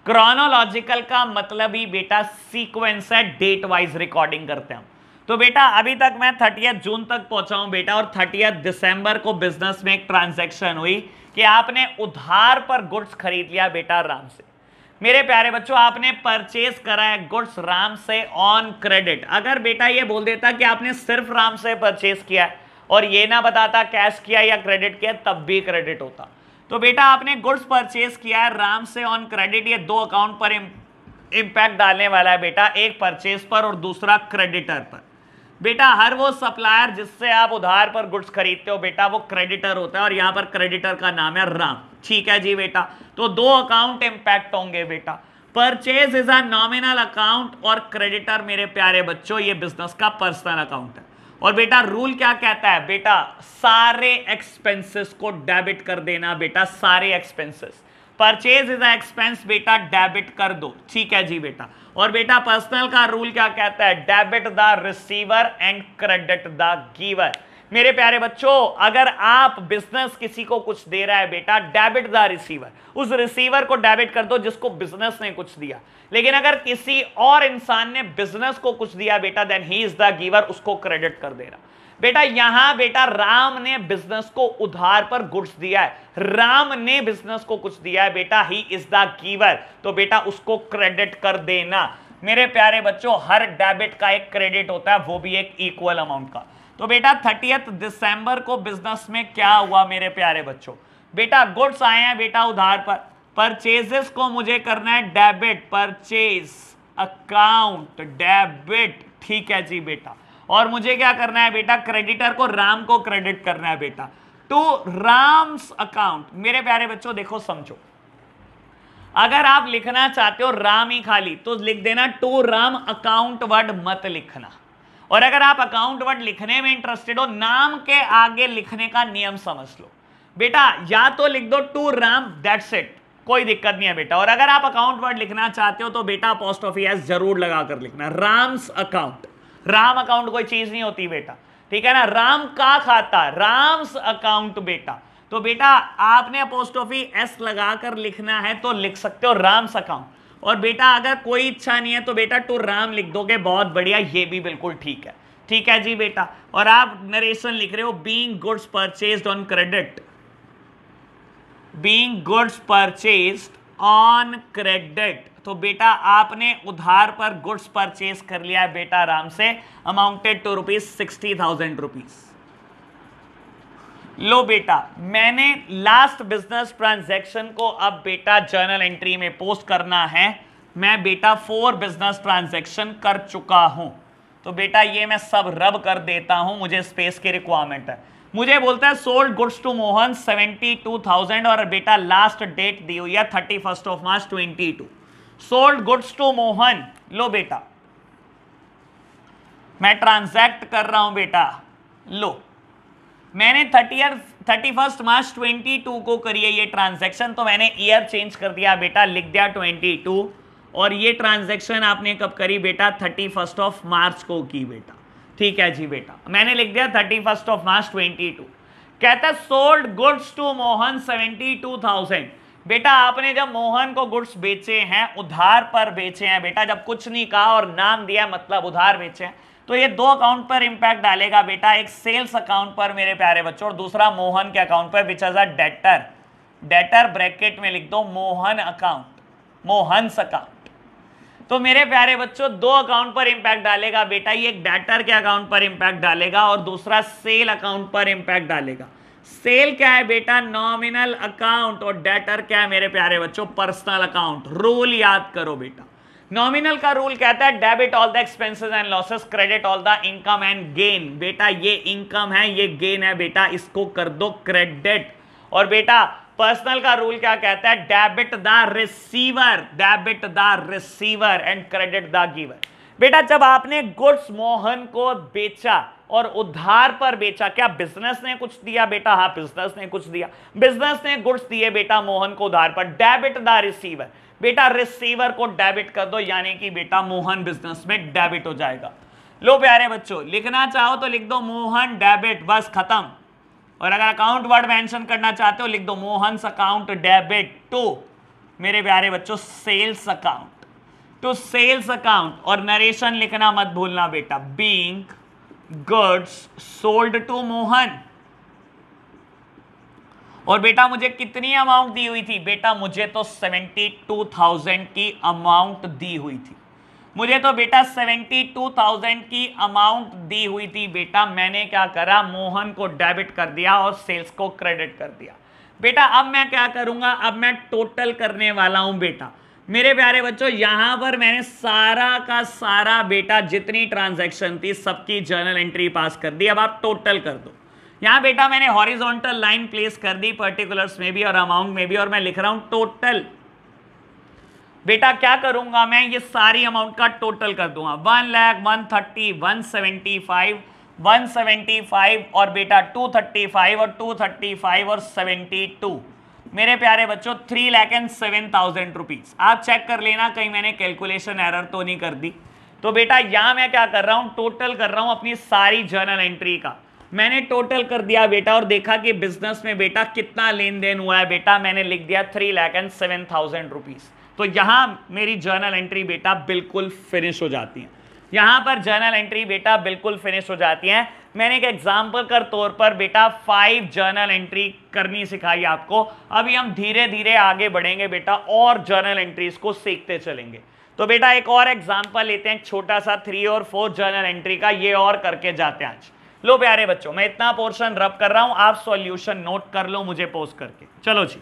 क्रोनोलॉजिकल का मतलब ही बेटा सीक्वेंस है डेट वाइज रिकॉर्डिंग करते हैं तो बेटा अभी तक मैं थर्टी जून तक पहुंचा हूं बेटा और थर्टी दिसंबर को बिजनेस में एक ट्रांजेक्शन हुई कि आपने उधार पर गुड्स खरीद लिया बेटा आराम से मेरे प्यारे बच्चों आपने परचेज करा है गुड्स राम से ऑन क्रेडिट अगर बेटा ये बोल देता कि आपने सिर्फ राम से परचेज किया है और ये ना बताता कैश किया या क्रेडिट किया तब भी क्रेडिट होता तो बेटा आपने गुड्स परचेज किया है राम से ऑन क्रेडिट ये दो अकाउंट पर इम्पैक्ट डालने वाला है बेटा एक परचेज पर और दूसरा क्रेडिटर पर बेटा हर वो सप्लायर जिससे आप उधार पर गुड्स खरीदते हो बेटा वो क्रेडिटर होता है और यहाँ पर क्रेडिटर का नाम है राम ठीक है जी बेटा तो दो अकाउंट इम्पैक्ट होंगे बेटा purchase is a nominal account और क्रेडिटर मेरे प्यारे बच्चों ये बिजनेस का पर्सनल अकाउंट है और बेटा रूल क्या कहता है बेटा सारे एक्सपेंसेस को डेबिट कर देना बेटा सारे expenses purchase is a expense बेटा डेबिट कर दो ठीक है जी बेटा और बेटा पर्सनल का रूल क्या कहता है debit the receiver and credit the giver मेरे प्यारे बच्चों अगर आप बिजनेस किसी को कुछ दे रहा है बेटा डेबिट द रिसीवर उस रिसीवर को डेबिट कर दो जिसको बिजनेस ने कुछ दिया लेकिन अगर किसी और इंसान ने बिजनेस को कुछ दिया बेटा then he is the giver उसको क्रेडिट कर दे रहा बेटा यहां बेटा राम ने बिजनेस को उधार पर गुड्स दिया है राम ने बिजनेस को कुछ दिया है बेटा ही इज द कीवर तो बेटा उसको क्रेडिट कर देना मेरे प्यारे बच्चों हर डेबिट का एक क्रेडिट होता है वो भी एक इक्वल अमाउंट का तो बेटा थर्टियथ दिसंबर को बिजनेस में क्या हुआ मेरे प्यारे बच्चों बेटा गुड्स आए हैं बेटा उधार पर परचेजेस को मुझे करना है डेबिट परचेज अकाउंट डेबिट ठीक है जी बेटा और मुझे क्या करना है बेटा क्रेडिटर को राम को क्रेडिट करना है बेटा टू तो राम्स अकाउंट मेरे प्यारे बच्चों देखो समझो अगर आप लिखना चाहते हो राम ही खाली तो लिख देना टू राम अकाउंट वर्ड मत लिखना और अगर आप अकाउंट वर्ड लिखने में इंटरेस्टेड हो नाम के आगे लिखने का नियम समझ लो बेटा या तो लिख दो टू राम दैट्स इट कोई दिक्कत नहीं है बेटा और अगर आप अकाउंट वर्ड लिखना चाहते हो तो बेटा पोस्ट ऑफिस जरूर लगा कर लिखना राम्स अकाउंट राम अकाउंट कोई चीज नहीं होती बेटा ठीक है ना राम का खाता राम्स अकाउंट बेटा तो बेटा आपने अपोस्टोफी एस लगाकर लिखना है तो लिख सकते हो राम्स अकाउंट और बेटा अगर कोई इच्छा नहीं है तो बेटा टू राम लिख दोगे बहुत बढ़िया ये भी बिल्कुल ठीक है ठीक है जी बेटा और आप नरेशन लिख रहे हो being goods purchase on credit being goods purchase on credit तो बेटा आपने उधार पर गुड्स परचेज कर लिया बेटा आराम से amounted to rupees sixty thousand rupees लो बेटा मैंने लास्ट बिजनेस ट्रांजैक्शन को अब बेटा जर्नल एंट्री में पोस्ट करना है मैं बेटा फोर बिजनेस ट्रांजैक्शन कर चुका हूं तो बेटा ये मैं सब रब कर देता हूं मुझे स्पेस की रिक्वायरमेंट है मुझे बोलता है sold goods to Mohan seventy two thousand और बेटा लास्ट डेट दी हुई है thirty first of March twenty two sold goods to Mohan लो बेटा मैं ट्रांजैक्ट कर रहा हूं बेटा लो मैंने thirty year thirty first March twenty two को करी है ये ट्रांजैक्शन तो मैंने ईयर चेंज कर दिया बेटा लिख दिया ट्वेंटी टू और ये ट्रांजैक्शन आपने कब करी बेटा थर्टी फर्स्ट ऑफ मार्च को की बेटा ठीक है जी बेटा मैंने लिख दिया thirty first of March twenty two कहता sold goods to Mohan seventy two thousand बेटा आपने जब मोहन को गुड्स बेचे हैं उधार पर बेचे हैं बेटा जब कुछ नहीं कहा और नाम दिया मतलब उधार बेचे हैं तो ये दो अकाउंट पर इंपैक्ट डालेगा बेटा एक सेल्स अकाउंट पर मेरे प्यारे बच्चों और दूसरा मोहन के अकाउंट पर which as a debtor debtor bracket में लिख दो मोहन अकाउंट मोहन अकाउंट तो मेरे प्यारे बच्चों दो अकाउंट पर इंपैक्ट डालेगा बेटा ये एक डेटर के अकाउंट पर इंपैक्ट डालेगा और दूसरा सेल अकाउंट पर इंपैक्ट डालेगा सेल क्या है बेटा नॉमिनल अकाउंट और डेटर क्या है मेरे प्यारे बच्चों पर्सनल अकाउंट रूल याद करो बेटा नॉमिनल का रूल कहता है debit all the expenses and losses credit all the income and gain बेटा ये इनकम है ये गेन है बेटा इसको कर दो क्रेडिट और बेटा पर्सनल का रूल क्या कहता है debit the receiver debit the receiver and credit the giver बेटा जब आपने गुड्स मोहन को बेचा और उधार पर बेचा क्या बिजनेस ने कुछ दिया बेटा हाँ बिजनेस ने कुछ दिया बिजनेस ने गुड्स दिए बेटा मोहन को उधार पर डेबिट द रिसीवर बेटा रिसीवर को डेबिट कर दो यानी कि बेटा मोहन बिजनेस में डेबिट हो जाएगा लो प्यारे बच्चों लिखना चाहो तो लिख दो मोहन डेबिट बस खत्म और अगर अकाउंट वर्ड मेंशन करना चाहते हो लिख दो मोहन अकाउंट डेबिट टू मेरे प्यारे बच्चों sales account to sales account और नरेशन लिखना मत भूलना बेटा being goods sold to Mohan और बेटा मुझे कितनी अमाउंट दी हुई थी बेटा मुझे तो सेवेंटी टू थाउजेंड की अमाउंट दी हुई थी मुझे तो बेटा सेवेंटी टू थाउजेंड की अमाउंट दी हुई थी बेटा मैंने क्या करा मोहन को डेबिट कर दिया और सेल्स को क्रेडिट कर दिया बेटा अब मैं क्या करूंगा अब मैं टोटल करने वाला हूं बेटा मेरे प्यारे बच्चों यहां पर मैंने सारा का सारा बेटा जितनी ट्रांजैक्शन थी सबकी जर्नल एंट्री पास कर दी अब आप टोटल कर दो यहाँ बेटा मैंने हॉरिजॉन्टल लाइन प्लेस कर दी पर्टिकुलर्स में भी और अमाउंट में भी और मैं लिख रहा हूं टोटल बेटा क्या करूंगा मैं ये सारी अमाउंट का टोटल कर दूंगा one lakh one thirty one seventy five one seventy five और बेटा टू थर्टी फाइव और टू थर्टी फाइव और सेवेंटी टू मेरे प्यारे बच्चों three lakh and seven thousand rupees आप चेक कर लेना कहीं मैंने कैलकुलेशन एरर तो नहीं कर दी तो बेटा यहाँ मैं क्या कर रहा हूँ टोटल कर रहा हूं अपनी सारी जर्नल एंट्री का मैंने टोटल कर दिया बेटा और देखा कि बिजनेस में बेटा कितना लेन देन हुआ है बेटा मैंने लिख दिया three lakh and seven thousand rupees तो यहां मेरी जर्नल एंट्री बेटा बिल्कुल फिनिश हो जाती है यहाँ पर जर्नल एंट्री बेटा बिल्कुल फिनिश हो जाती है मैंने एक एग्जाम्पल कर तौर पर बेटा फाइव जर्नल एंट्री करनी सिखाई आपको अभी हम धीरे धीरे आगे बढ़ेंगे बेटा और जर्नल एंट्रीज को सीखते चलेंगे तो बेटा एक और एग्जाम्पल लेते हैं छोटा सा थ्री और फोर जर्नल एंट्री का ये और करके जाते हैं आज लो प्यारे बच्चों मैं इतना पोर्शन रब कर रहा हूं आप सॉल्यूशन नोट कर लो मुझे पोस्ट करके चलो जी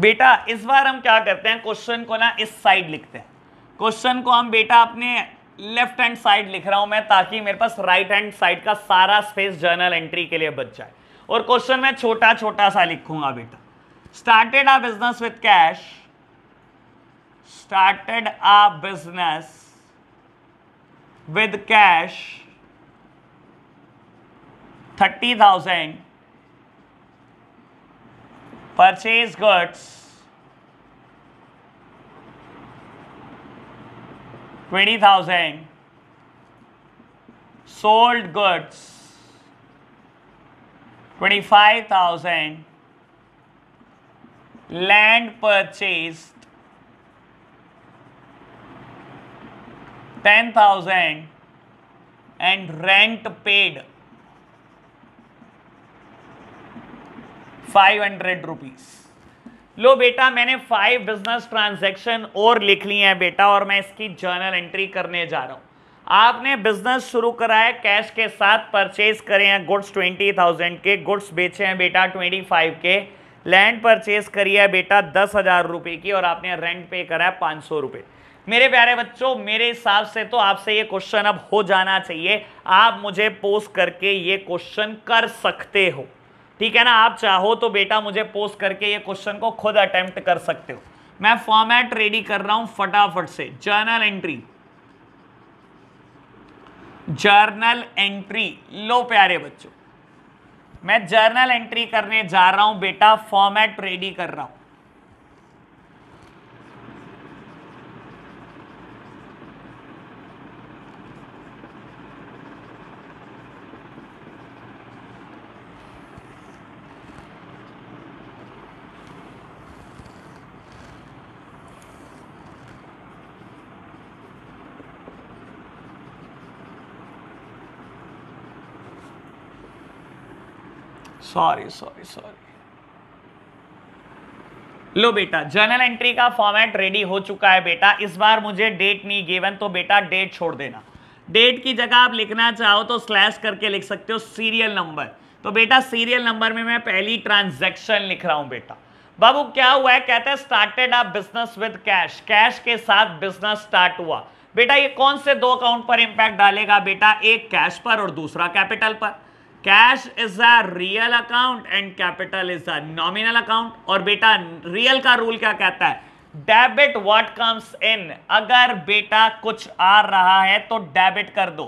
बेटा इस बार हम क्या करते हैं क्वेश्चन को ना इस साइड लिखते हैं क्वेश्चन को हम बेटा अपने लेफ्ट हैंड साइड लिख रहा हूं मैं ताकि मेरे पास राइट हैंड साइड का सारा स्पेस जर्नल एंट्री के लिए बच जाए और क्वेश्चन मैं छोटा छोटा सा लिखूंगा बेटा started a business with cash started a business with cash thirty thousand purchase goods 20000 sold goods 25000 land purchased 10000 and rent paid five hundred rupees लो बेटा मैंने फाइव बिजनेस ट्रांजेक्शन और लिख ली है बेटा और मैं इसकी जर्नल एंट्री करने जा रहा हूँ आपने बिजनेस शुरू करा है कैश के साथ परचेज करे हैं गुड्स ट्वेंटी थाउजेंड के गुड्स बेचे हैं बेटा ट्वेंटी फाइव के लैंड परचेज करी है बेटा दस हज़ार रुपये की और आपने रेंट पे करा है पाँच सौ रुपये मेरे प्यारे बच्चों मेरे हिसाब से तो आपसे ये क्वेश्चन अब हो जाना चाहिए आप मुझे पोस्ट करके ये क्वेश्चन कर सकते हो ठीक है ना आप चाहो तो बेटा मुझे पोस्ट करके ये क्वेश्चन को खुद अटेम्प्ट कर सकते हो मैं फॉर्मेट रेडी कर रहा हूं फटाफट से जर्नल एंट्री जर्नल एंट्री लो प्यारे बच्चों मैं जर्नल एंट्री करने जा रहा हूं बेटा फॉर्मेट रेडी कर रहा हूं सॉरी सॉरी सॉरी लो बेटा जर्नल एंट्री का फॉर्मेट रेडी हो चुका है बेटा इस बार मुझे डेट नहीं गिवन तो बेटा डेट छोड़ देना डेट की जगह आप लिखना चाहो तो स्लैश करके लिख सकते हो सीरियल नंबर तो बेटा सीरियल नंबर में मैं पहली ट्रांजैक्शन लिख रहा हूं बेटा बाबू क्या हुआ है कहते हैं स्टार्टेड आप बिजनेस विद कैश कैश के साथ बिजनेस स्टार्ट हुआ बेटा ये कौन से दो अकाउंट पर इंपैक्ट डालेगा बेटा एक कैश पर और दूसरा कैपिटल पर cash is a real account and capital is a nominal account और बेटा रियल का रूल क्या कहता है डेबिट व्हाट कम्स इन अगर बेटा कुछ आ रहा है तो डेबिट कर दो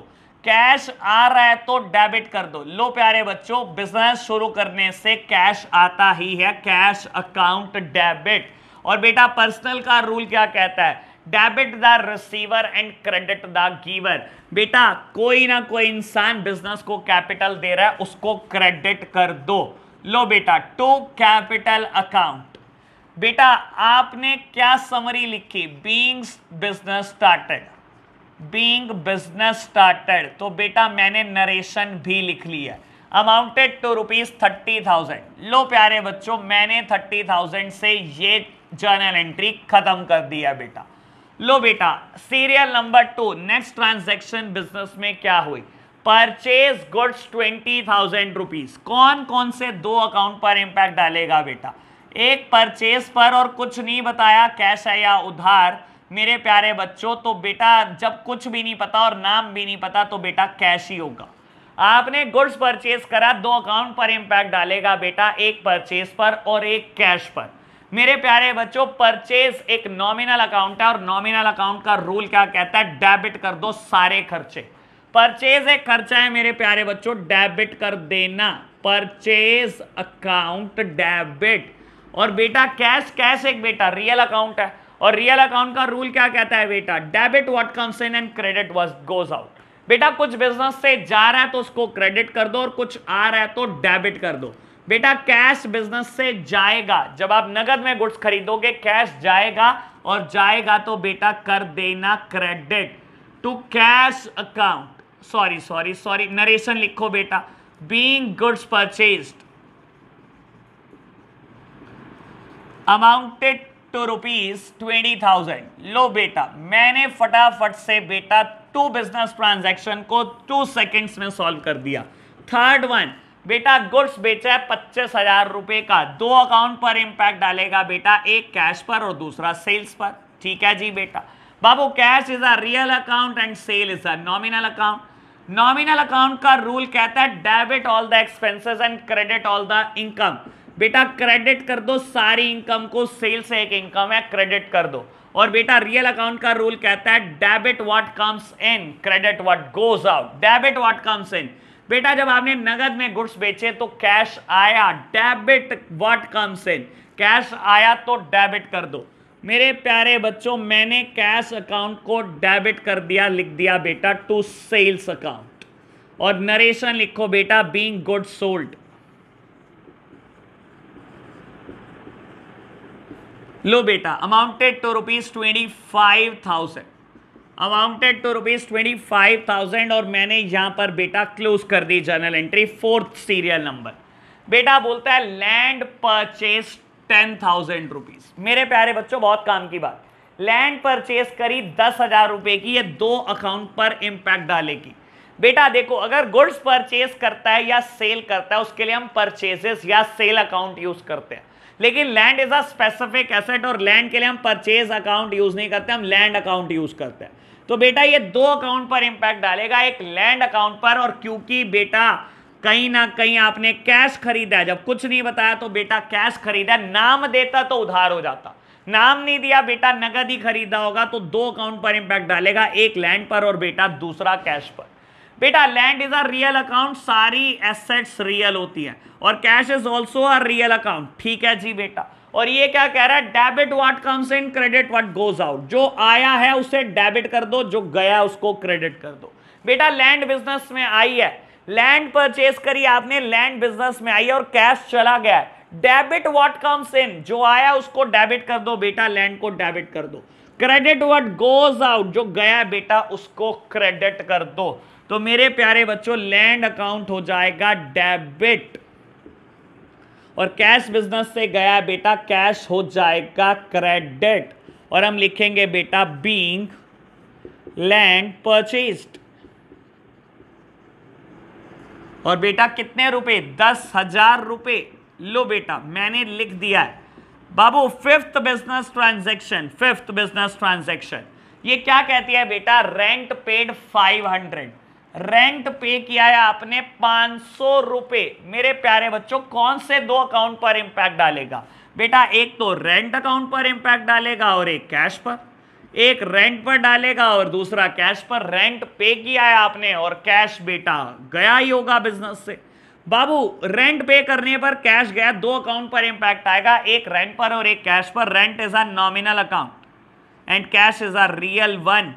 कैश आ रहा है तो डेबिट कर दो लो प्यारे बच्चों बिजनेस शुरू करने से कैश आता ही है कैश अकाउंट डेबिट और बेटा पर्सनल का रूल क्या कहता है debit the receiver and credit the giver बेटा कोई ना कोई इंसान बिजनेस को कैपिटल दे रहा है उसको क्रेडिट कर दो लो बेटा टू कैपिटल अकाउंट बेटा आपने क्या समरी लिखी being business started being business started तो बेटा मैंने नरेशन भी लिख लिया amounted to rupees thirty thousand लो प्यारे बच्चों मैंने थर्टी थाउजेंड से ये जर्नल एंट्री खत्म कर दिया बेटा लो बेटा serial number two next transaction business में क्या हुई purchase goods twenty thousand rupees कौन कौन से दो अकाउंट पर इंपैक्ट डालेगा बेटा एक परचेज पर और कुछ नहीं बताया कैश है या उधार मेरे प्यारे बच्चों तो बेटा जब कुछ भी नहीं पता और नाम भी नहीं पता तो बेटा कैश ही होगा आपने गुड्स परचेज करा दो अकाउंट पर इंपैक्ट डालेगा बेटा एक परचेज पर और एक कैश पर मेरे प्यारे बच्चों परचेज एक नॉमिनल अकाउंट है और नॉमिनल अकाउंट का रूल क्या कहता है डेबिट कर दो सारे खर्चे परचेज एक खर्चा है मेरे प्यारे बच्चों डेबिट कर देना परचेज अकाउंट डेबिट और बेटा कैश कैश एक बेटा रियल अकाउंट है और रियल अकाउंट का रूल क्या कहता है बेटा debit what comes in and credit goes out बेटा कुछ बिजनेस से जा रहा है तो उसको क्रेडिट कर दो और कुछ आ रहा है तो डेबिट कर दो बेटा कैश बिजनेस से जाएगा जब आप नगद में गुड्स खरीदोगे कैश जाएगा और जाएगा तो बेटा कर देना credit to cash account sorry sorry sorry narration लिखो बेटा being goods purchase amounted to rupees twenty thousand लो बेटा मैंने फटाफट से बेटा टू बिजनेस ट्रांजैक्शन को टू सेकंड्स में सॉल्व कर दिया थर्ड वन बेटा गुड्स बेचा है पच्चीस हजार रुपए का दो अकाउंट पर इंपैक्ट डालेगा बेटा एक कैश पर और दूसरा सेल्स पर ठीक है जी बेटा बाबू cash is a real account and sale is a nominal account nominal account का रूल कहता है debit all the expenses and credit all the income बेटा क्रेडिट कर दो सारी इनकम को सेल से एक इनकम है क्रेडिट कर दो और बेटा रियल अकाउंट का रूल कहता है debit what comes in credit what goes out debit what comes in बेटा जब आपने नगद में गुड्स बेचे तो कैश आया debit what comes in cash आया तो डेबिट कर दो मेरे प्यारे बच्चों मैंने कैश अकाउंट को डेबिट कर दिया लिख दिया बेटा टू सेल्स अकाउंट और नरेशन लिखो बेटा बीइंग गुड सोल्ड लो बेटा amounted to rupees twenty five thousand amounted to rupees twenty five thousand और मैंने यहाँ पर बेटा क्लोज कर दी journal entry fourth serial number बेटा बोलता है land purchase ten thousand rupees मेरे प्यारे बच्चों बहुत काम की बात लैंड परचेज करी दस हजार रुपए की या दो अकाउंट पर इम्पैक्ट डालेगी बेटा देखो अगर गुड्स परचेज करता है या सेल करता है उसके लिए हम परचेजेस या सेल अकाउंट यूज करते हैं लेकिन land is a specific asset और लैंड के लिए हम परचेज अकाउंट यूज नहीं करते हम लैंड अकाउंट यूज करते हैं तो बेटा ये दो अकाउंट पर इंपैक्ट डालेगा एक लैंड अकाउंट पर और क्योंकि बेटा कहीं ना कहीं आपने कैश खरीदा है जब कुछ नहीं बताया तो बेटा कैश खरीदा नाम देता तो उधार हो जाता नाम नहीं दिया बेटा नगद ही खरीदा होगा तो दो अकाउंट पर इंपैक्ट डालेगा एक लैंड पर और बेटा दूसरा कैश पर बेटा land is a real account सारी एसेट्स रियल होती है और cash is also a real account ठीक है जी बेटा और ये क्या कह रहा है debit what comes in credit what goes out जो आया है उसे डेबिट कर दो जो गया उसको क्रेडिट कर दो बेटा लैंड बिजनेस में आई है लैंड परचेज करी आपने लैंड बिजनेस में आई है और कैश चला गया है डेबिट व्हाट कम्स इन जो आया उसको डेबिट कर दो बेटा लैंड को डेबिट कर दो क्रेडिट व्हाट गोज आउट जो गया बेटा उसको क्रेडिट कर दो तो मेरे प्यारे बच्चों लैंड अकाउंट हो जाएगा डेबिट और कैश बिजनेस से गया बेटा कैश हो जाएगा क्रेडिट और हम लिखेंगे बेटा बींग लैंड परचेस्ड और बेटा कितने रुपए दस हजार रुपए लो बेटा मैंने लिख दिया है बाबू fifth business transaction fifth business transaction ये क्या कहती है बेटा rent paid five hundred rent pay किया है आपने पांच सौ मेरे प्यारे बच्चों कौन से दो अकाउंट पर इंपैक्ट डालेगा बेटा एक तो रेंट अकाउंट पर इंपैक्ट डालेगा और एक कैश पर एक रेंट पर डालेगा और दूसरा कैश पर रेंट पे किया है आपने और कैश बेटा गया ही होगा बिजनेस से बाबू रेंट पे करने पर कैश गया दो अकाउंट पर इंपैक्ट आएगा एक रेंट पर और एक कैश पर rent is a nominal account and cash is a real one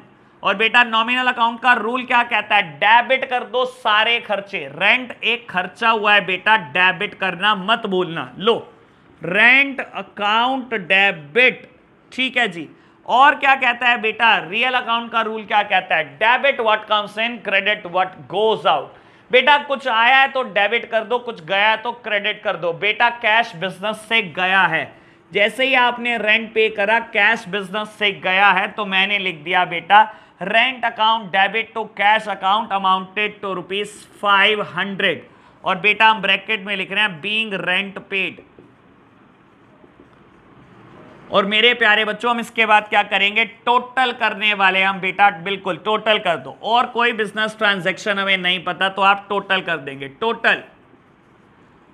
और बेटा नॉमिनल अकाउंट का रूल क्या कहता है डेबिट कर दो सारे खर्चे रेंट एक खर्चा हुआ है बेटा डेबिट करना मत बोलना लो रेंट अकाउंट डेबिट ठीक है जी और क्या कहता है बेटा रियल अकाउंट का रूल क्या कहता है debit what comes in credit what goes out बेटा कुछ आया है तो डेबिट कर दो कुछ गया है तो क्रेडिट कर दो बेटा कैश बिजनेस से गया है जैसे ही आपने रेंट पे करा कैश बिजनेस से गया है तो मैंने लिख दिया बेटा rent account debit to cash account amounted to rupees five hundred और बेटा हम ब्रैकेट में लिख रहे हैं बींग रेंट पेड और मेरे प्यारे बच्चों हम इसके बाद क्या करेंगे टोटल करने वाले हम बेटा बिल्कुल टोटल कर दो और कोई बिजनेस ट्रांजेक्शन हमें नहीं पता तो आप टोटल कर देंगे टोटल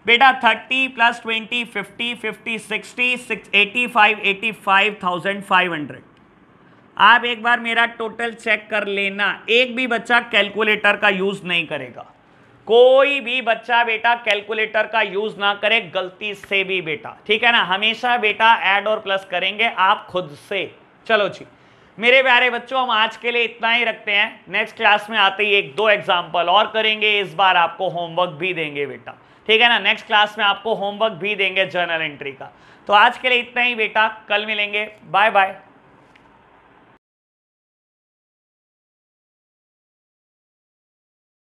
बेटा thirty plus twenty fifty fifty sixty six eighty five eighty five thousand five hundred आप एक बार मेरा टोटल चेक कर लेना एक भी बच्चा कैलकुलेटर का यूज नहीं करेगा कोई भी बच्चा बेटा कैलकुलेटर का यूज ना करे गलती से भी बेटा ठीक है ना हमेशा बेटा ऐड और प्लस करेंगे आप खुद से चलो जी मेरे प्यारे बच्चों हम आज के लिए इतना ही रखते हैं नेक्स्ट क्लास में आते ही एक दो एग्जाम्पल और करेंगे इस बार आपको होमवर्क भी देंगे बेटा ठीक है ना नेक्स्ट क्लास में आपको होमवर्क भी देंगे जर्नल एंट्री का तो आज के लिए इतना ही बेटा कल मिलेंगे बाय बाय